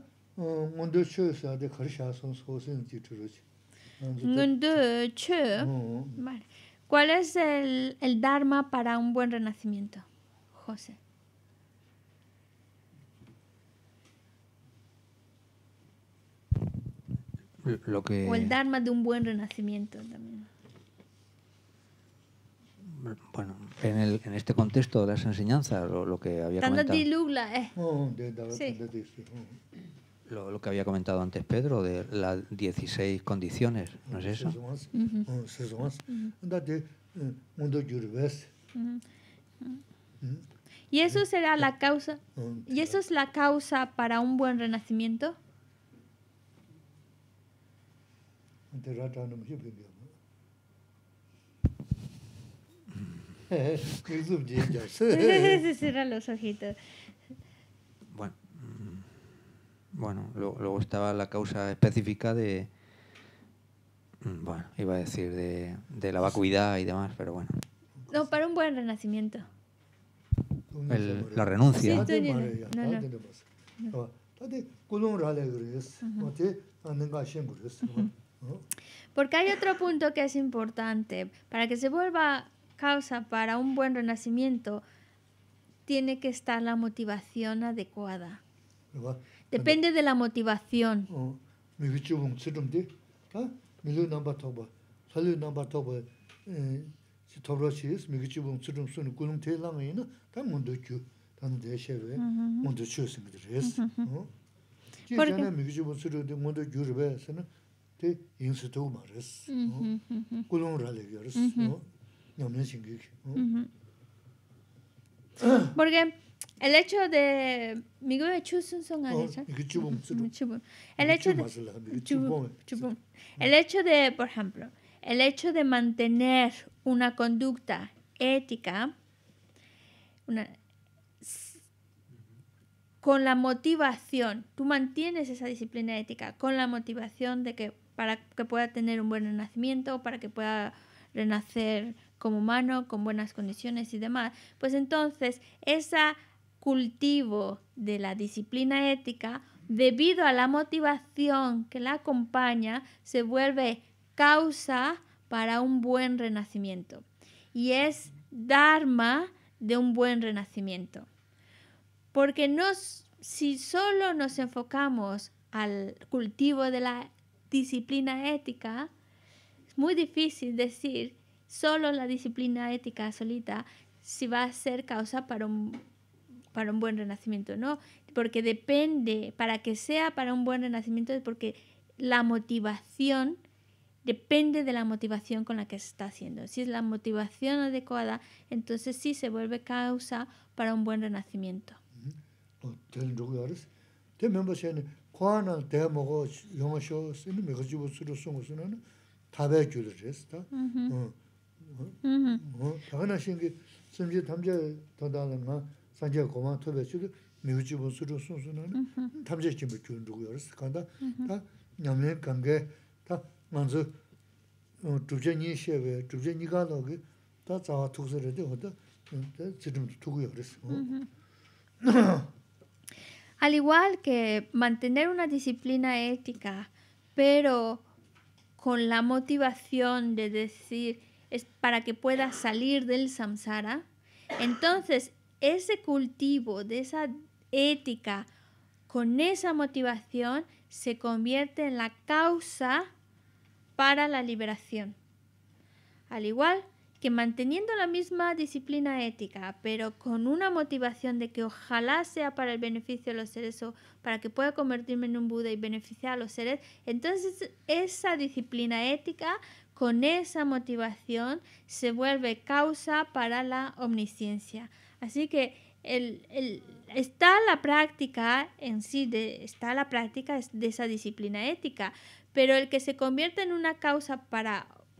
¿Cuál es el, el Dharma para un buen renacimiento, José? O el Dharma de un buen renacimiento Bueno, en, el, en este contexto de las enseñanzas, lo, que había comentado... Lo, que había comentado antes Pedro, de las 16 condiciones, ¿no es eso? Eh, mm. ¿Y eso será la mm. causa? Mm. ¿Y eso es la causa para un buen renacimiento? Cierra los ojitos. Bueno, mm, bueno luego, estaba la causa específica de. Mm, bueno, iba a decir de, la vacuidad y demás, pero bueno. No, para un buen renacimiento. la renuncia. no, no. Ah, no. Porque hay otro punto que es importante. Para que se vuelva causa para un buen renacimiento, tiene que estar la motivación adecuada. Depende de la motivación no Porque el hecho de de chusun El hecho de El hecho de, por ejemplo, el hecho de mantener una conducta ética con la motivación, tú mantienes esa disciplina ética con la motivación de que para que pueda tener un buen renacimiento, para que pueda renacer como humano, con buenas condiciones y demás. Pues entonces, ese cultivo de la disciplina ética, debido a la motivación que la acompaña, se vuelve causa para un buen renacimiento. Y es Dharma de un buen renacimiento. Porque si solo nos enfocamos al cultivo de la disciplina ética, es muy difícil decir solo la disciplina ética solita si va a ser causa para un, para un buen renacimiento, ¿no? Porque depende, para que sea para un buen renacimiento, es porque la motivación depende de la motivación con la que se está haciendo. Si es la motivación adecuada, entonces sí se vuelve causa para un buen renacimiento. Mm 코아나 데모고 용어쇼 쓰는 거 가지고 쓰러 쓴 응. 뭐 심지 담제 더다는 거 산제 고마 토배 주고 미우지 본수로 쓰는 담제 다 남의 관계 다 먼저 어 두제니 쉐베 다 자와 투서를 해도 지금 두고 그랬어. 응. Al igual que mantener una disciplina ética, pero con la motivación de decir es para que pueda salir del samsara, entonces ese cultivo de esa ética con esa motivación se convierte en la causa para la liberación. Al igual que manteniendo la misma disciplina ética, pero con una motivación de que ojalá sea para el beneficio de los seres o para que pueda convertirme en un Buda y beneficiar a los seres, entonces esa disciplina ética con esa motivación se vuelve causa para la omnisciencia. Así que está la práctica en sí, de, está la práctica de esa disciplina ética, pero el que se convierte en una causa para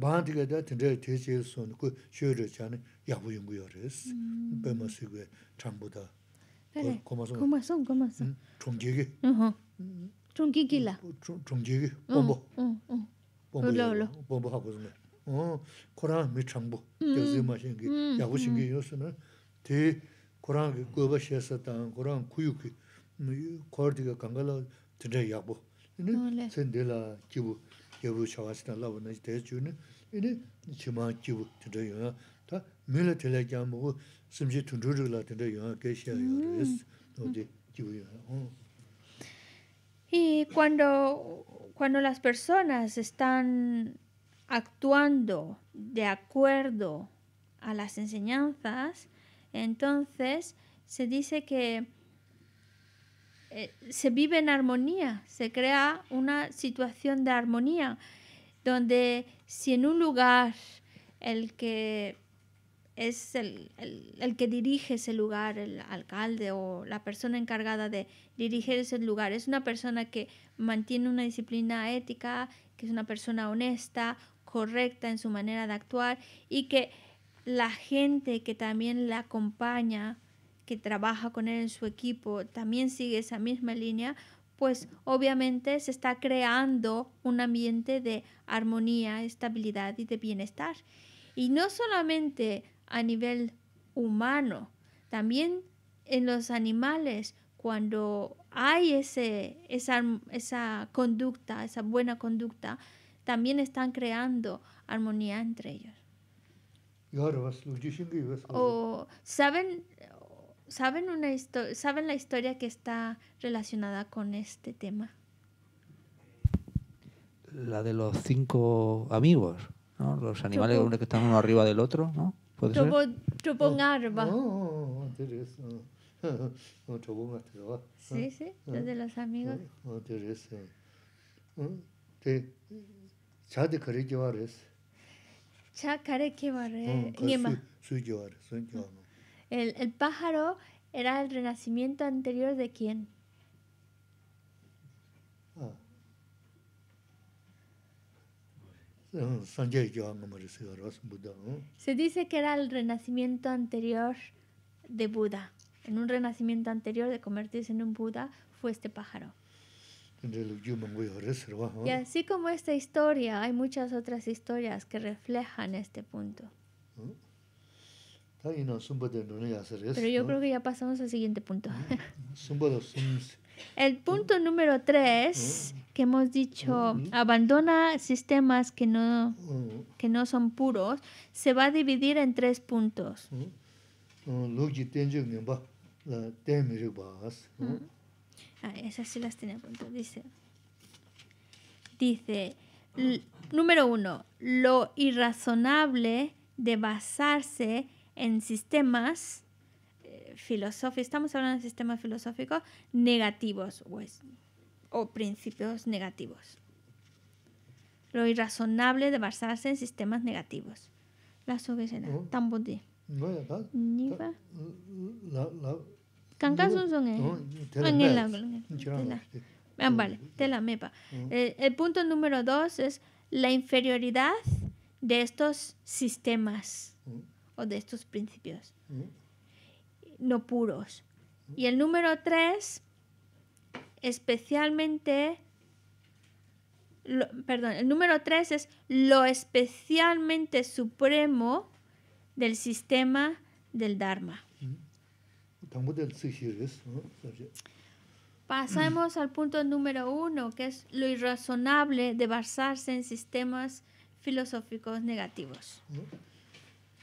반디가 다 드레 대제선 그 쉬어져 자는 야부 연구요레스 배마스고 참보다 고마송 고마송 고마서 총기기 응 총기기라 총기기 뽀뽀 응응 뽀뽀 뽀뽀 하고 어, 코란 미창부. 저기 마신 게 요소는 대 코란 그거 셔서다. 코라 구육 그 코르디가 강가라 드네 야구. 근데 센데라 기부 Mm. Oh. Y cuando las personas están actuando de acuerdo a las enseñanzas, entonces se dice que... Eh, se vive en armonía, se crea una situación de armonía, donde si en un lugar el que es el, que dirige ese lugar, el alcalde o la persona encargada de dirigir ese lugar. Es una persona que mantiene una disciplina ética, que es una persona honesta, correcta en su manera de actuar y que la gente que también la acompaña que trabaja con él en su equipo también sigue esa misma línea, pues obviamente se está creando un ambiente de armonía, estabilidad y de bienestar. Y no solamente a nivel humano, también en los animales, cuando hay ese, esa, esa conducta, esa buena conducta, también están creando armonía entre ellos. O, ¿saben ¿Saben, una histo ¿Saben la historia que está relacionada con este tema? La de los cinco amigos, ¿no? Los animales Chupo. que están uno arriba del otro, ¿no? ¿Puede Chupo, ser? Chupongarba. Oh, oh, oh, oh, sí, sí, ¿Eh? los de los amigos. Chá de Kare Kevare. Chá Kare Kevare. Niema. Su Kevare, el, pájaro era el renacimiento anterior de quién? Ah. Ah, Se dice que era el renacimiento anterior de Buda. En un renacimiento anterior de convertirse en un Buda fue este pájaro. Y así como esta historia, hay muchas otras historias que reflejan este punto. Ah. Pero yo creo que ya pasamos al siguiente punto. Mm, El punto número tres mm. que hemos dicho, mm, abandona sistemas que no, que no son puros, se va a dividir en tres puntos. Ah, esas sí las dice. Dice, número uno, lo irrazonable de basarse en sistemas eh, filosóficos, estamos hablando de sistemas filosóficos negativos pues, o principios negativos. Lo irrazonable de basarse en sistemas negativos. Oh. La soberanía, ah, oh. son tela mepa. el punto número dos es la inferioridad de estos sistemas. Oh o de estos principios no puros. Y el número tres, especialmente, perdón, el número tres es lo especialmente supremo del sistema del Dharma. Pasamos al punto número uno, que es lo irrazonable de basarse en sistemas filosóficos negativos.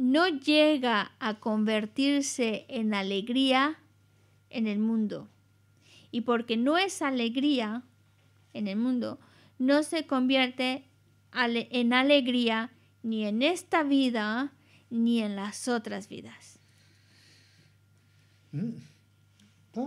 no llega a convertirse en alegría en el mundo. Y porque no es alegría en el mundo, no se convierte en alegría ni en esta vida ni en las otras vidas. Mm. E,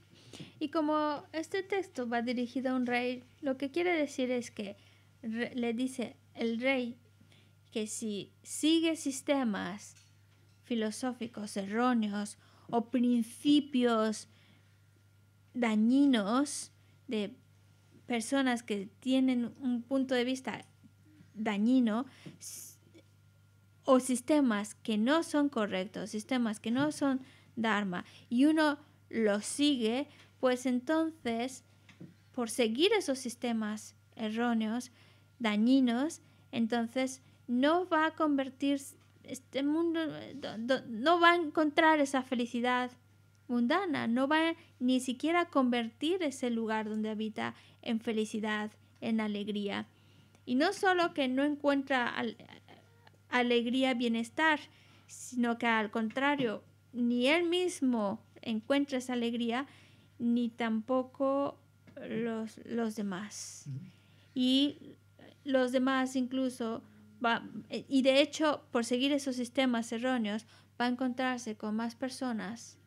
Y como este texto va dirigido a un rey, lo que quiere decir es que le dice el rey que si sigue sistemas filosóficos erróneos o principios dañinos de personas que tienen un punto de vista dañino o sistemas que no son correctos, sistemas que no son dharma, y uno lo sigue, pues entonces, por seguir esos sistemas erróneos, dañinos, entonces no va a convertir este mundo no va a encontrar esa felicidad mundana, no va ni siquiera a convertir ese lugar donde habita en felicidad, en alegría. Y no solo que no encuentra alegría, bienestar, sino que al contrario, ni él mismo encuentra esa alegría, ni tampoco los, los demás. Y los demás incluso, va, y de hecho, por seguir esos sistemas erróneos, va a encontrarse con más personas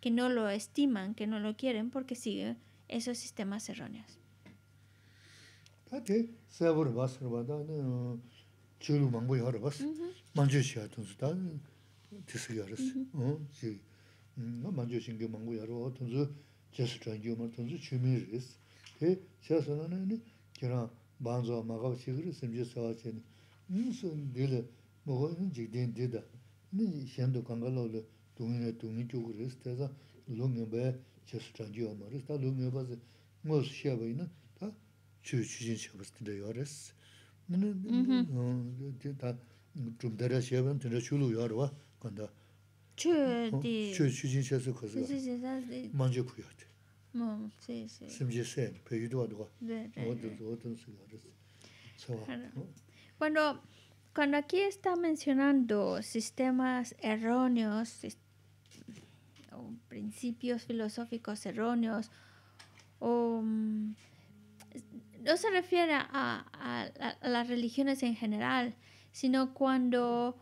que no lo estiman, que no lo quieren, porque siguen esos sistemas erróneos. nga manjo shingyo mangu yarwa wa tunzu jesu chanjiyo mara tunzu chumi riz. Te xia sona nani kira banzo wa magab chigiri simji sawa chini. Nisu dili mogo yin jikdiin dida. Nini xendo kanga lawli dungi na dungi chugu riz. Te za lungi baya jesu chanjiyo riz. Ta lungi bazi ngos xia na ta chujin ta chumdara chulu kanda. cuando aquí está mencionando sistemas erróneos o principios filosóficos erróneos o mm, no se refiere a las religiones en general sino cuando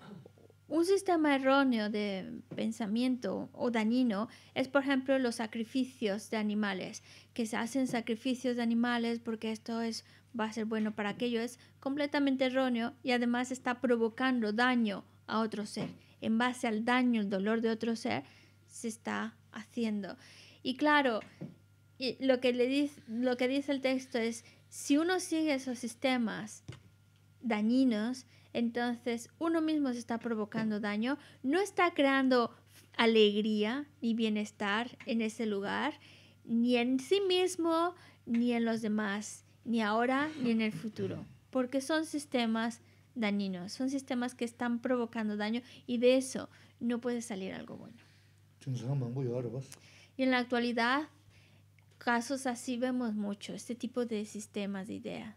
un sistema erróneo de pensamiento o dañino es, por ejemplo, los sacrificios de animales, que se hacen sacrificios de animales porque esto es, va a ser bueno para aquello, es completamente erróneo y además está provocando daño a otro ser. En base al daño, el dolor de otro ser, se está haciendo. Y claro, lo que, le lo que dice el texto es, si uno sigue esos sistemas dañinos, entonces, uno mismo se está provocando daño, no está creando alegría ni bienestar en ese lugar, ni en sí mismo, ni en los demás, ni ahora, ni en el futuro, porque son sistemas dañinos, son sistemas que están provocando daño y de eso no puede salir algo bueno. Y en la actualidad, casos así vemos mucho, este tipo de sistemas de ideas.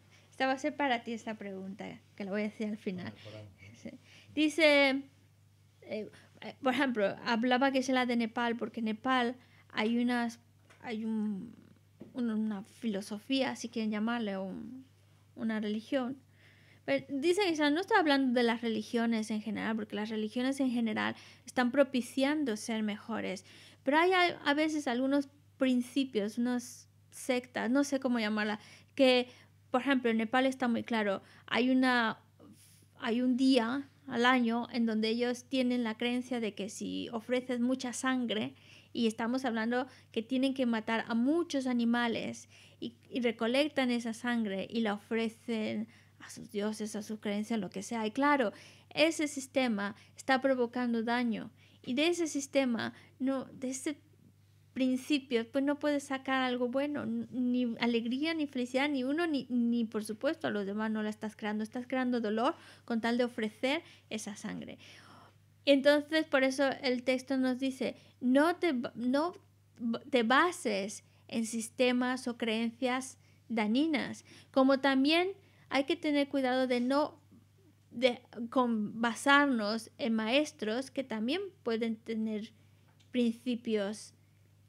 va a ser para ti esta pregunta, que la voy a decir al final. Dice, eh, eh, por ejemplo, hablaba que es la de Nepal, porque en Nepal hay unas, hay una filosofía, si quieren llamarle, una religión. dice que no está hablando de las religiones en general, porque las religiones en general están propiciando ser mejores. Pero hay a, veces algunos principios, unas sectas, no sé cómo llamarla, que por ejemplo, en Nepal está muy claro, hay, una, hay un día al año en donde ellos tienen la creencia de que si ofreces mucha sangre, y estamos hablando que tienen que matar a muchos animales y, recolectan esa sangre y la ofrecen a sus dioses, a sus creencias, lo que sea. Y claro, ese sistema está provocando daño. Y de ese sistema, no, de ese principios, pues no puedes sacar algo bueno, ni alegría, ni felicidad, ni uno, ni, por supuesto a los demás no la estás creando, estás creando dolor con tal de ofrecer esa sangre. Entonces, por eso el texto nos dice, no te, no te bases en sistemas o creencias dañinas, como también hay que tener cuidado de no de, basarnos en maestros que también pueden tener principios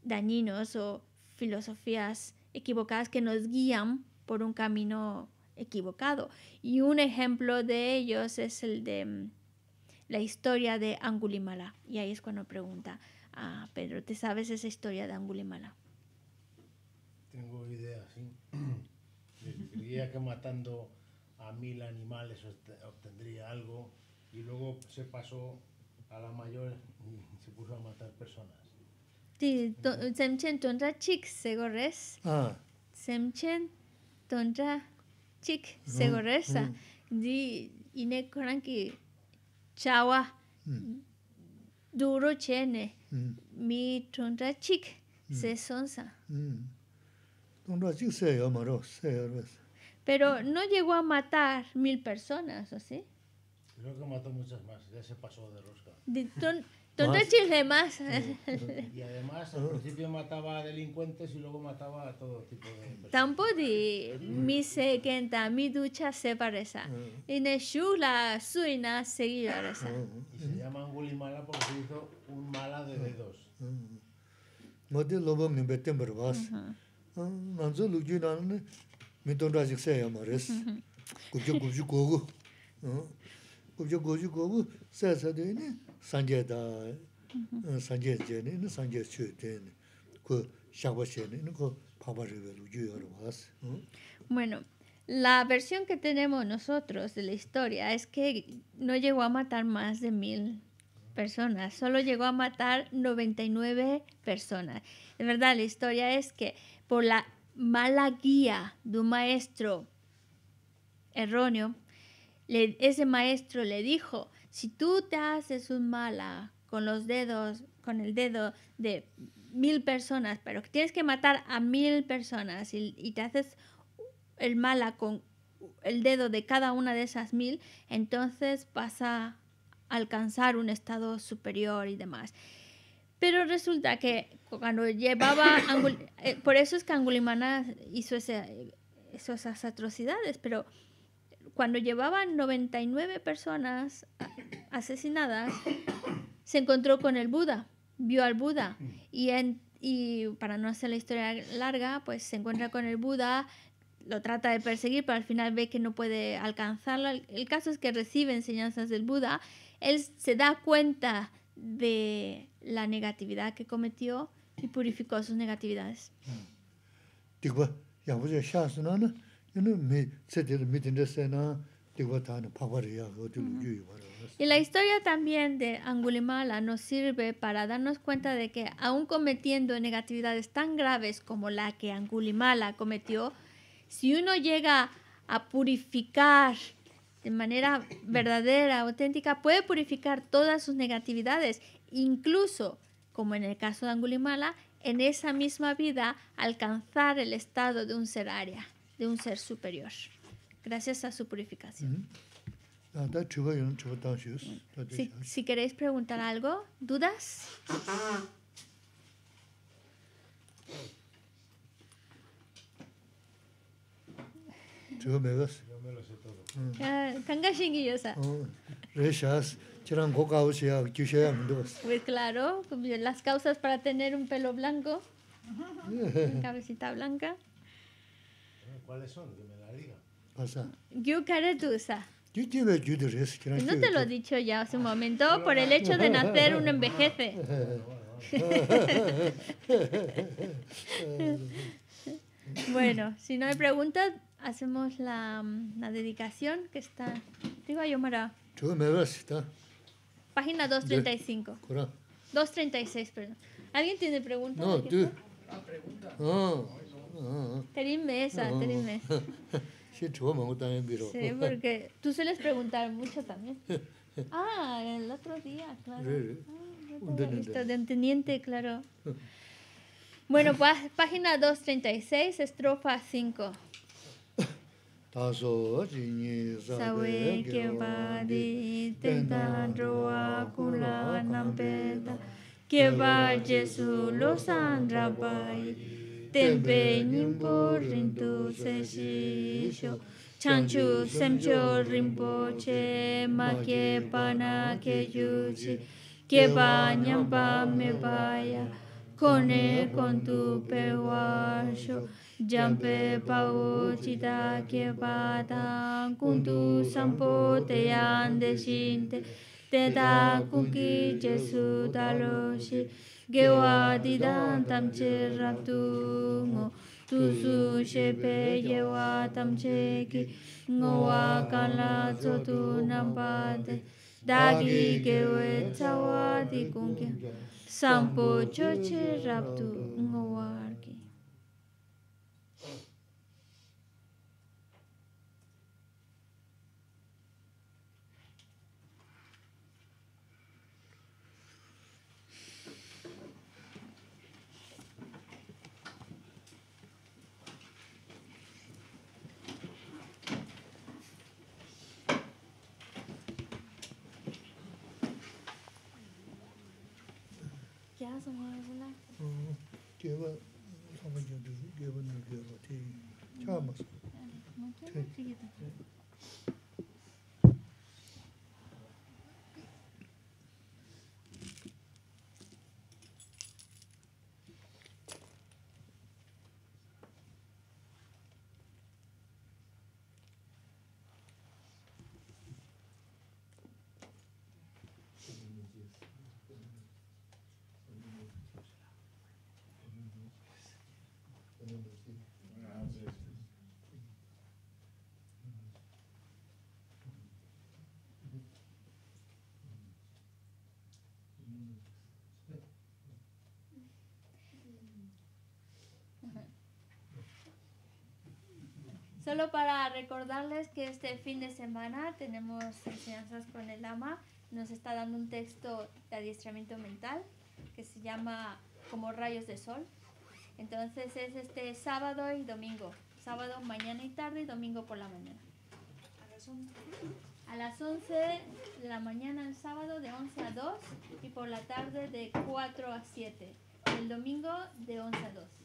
dañinos o filosofías equivocadas que nos guían por un camino equivocado. Y un ejemplo de ellos es el de mm, la historia de Angulimala. Y ahí es cuando pregunta, a ah, Pedro, ¿te sabes esa historia de Angulimala? Tengo idea, sí. Creía que matando a mil animales obtendría algo y luego se pasó a la mayor y se puso a matar personas. Sí, semchen tonra chik segorres. Ah. Semchen tonra chik mm, segorresa. Mm. Di ine koran ki chawa mm. duro chene mi tonra chik se sonsa. Tonra chik se se Pero no llegó a matar mil personas, ¿o sí? Creo que mató muchas más, ya se pasó de rosca. Son tres más. Y, además, al principio mataba a delincuentes y luego mataba a todo tipo de Tampoco di mi sequenta, mi ducha se parece. Mm. Y Neshu la suina seguida esa. Mm. Y se llama Angulimala porque hizo un mala de mm. dedos. Mm. bueno la versión que tenemos nosotros de la historia es que no llegó a matar más de mil personas, solo llegó a matar 99 personas. De verdad, la historia es que por la mala guía de un maestro erróneo, ese maestro le dijo si tú te haces un mala con los dedos, con el dedo de mil personas, pero tienes que matar a mil personas y, te haces el mala con el dedo de cada una de esas mil, entonces vas a alcanzar un estado superior y demás. Pero resulta que cuando llevaba... Eh, por eso es que Angulimana hizo esas atrocidades, pero cuando llevaban 99 personas asesinadas, se encontró con el Buda, vio al Buda y, y para no hacer la historia larga, pues se encuentra con el Buda, lo trata de perseguir, pero al final ve que no puede alcanzarlo. El, caso es que recibe enseñanzas del Buda, él se da cuenta de la negatividad que cometió y purificó sus negatividades. Mm. Pues, Mm-hmm. Y la historia también de Angulimala nos sirve para darnos cuenta de que aún cometiendo negatividades tan graves como la que Angulimala cometió, si uno llega a purificar de manera verdadera, auténtica, puede purificar todas sus negatividades, incluso, como en el caso de Angulimala, en esa misma vida alcanzar el estado de un ser área de un ser superior, gracias a su purificación. Mm-hmm. Ah, si queréis preguntar algo, dudas. Pues claro, pues, las causas para tener un pelo blanco, cabecita blanca. ¿Cuáles son? Que me las No te lo he dicho ya hace un momento, por el hecho de nacer uno envejece. bueno, si no hay preguntas, hacemos la, mm, la dedicación que está. Digo, ah. Está. Página 235. 236, perdón. ¿Alguien tiene preguntas? No, tú. Terimesa, terimesa. Sí, también, Sí, porque tú sueles preguntar mucho también. Ah, el otro día, claro. Ah, visto de teniente, claro. Bueno, página 236, estrofa 5. Taso jinyi sabe keba di tenda roa kula va va Jesús lo sandrabai tenpe nimpo rintu se shisho chanchu semcho rinpo che ma ke pana ke yuchi ke ba nyampa me baya kone kontu pe washo jampe pao chita ke ba dan kuntu sampo te yande shinte te da kuki jesu daloshi gewa di dan tamche raptu ngo, tuzu shepe yewa tamche ki, ngo wakanla tso tu nampate, dagli gewe tsa wadi kunke, sampo choche raptu ngo. Solo para recordarles que este fin de semana tenemos enseñanzas con el ama. Nos está dando un texto de adiestramiento mental que se llama Como rayos de sol. Entonces es este sábado y domingo. Sábado mañana y tarde y domingo por la mañana. A las 11 de la mañana el sábado de 11 a 2 y por la tarde de 4 a 7. El domingo de 11 a 2.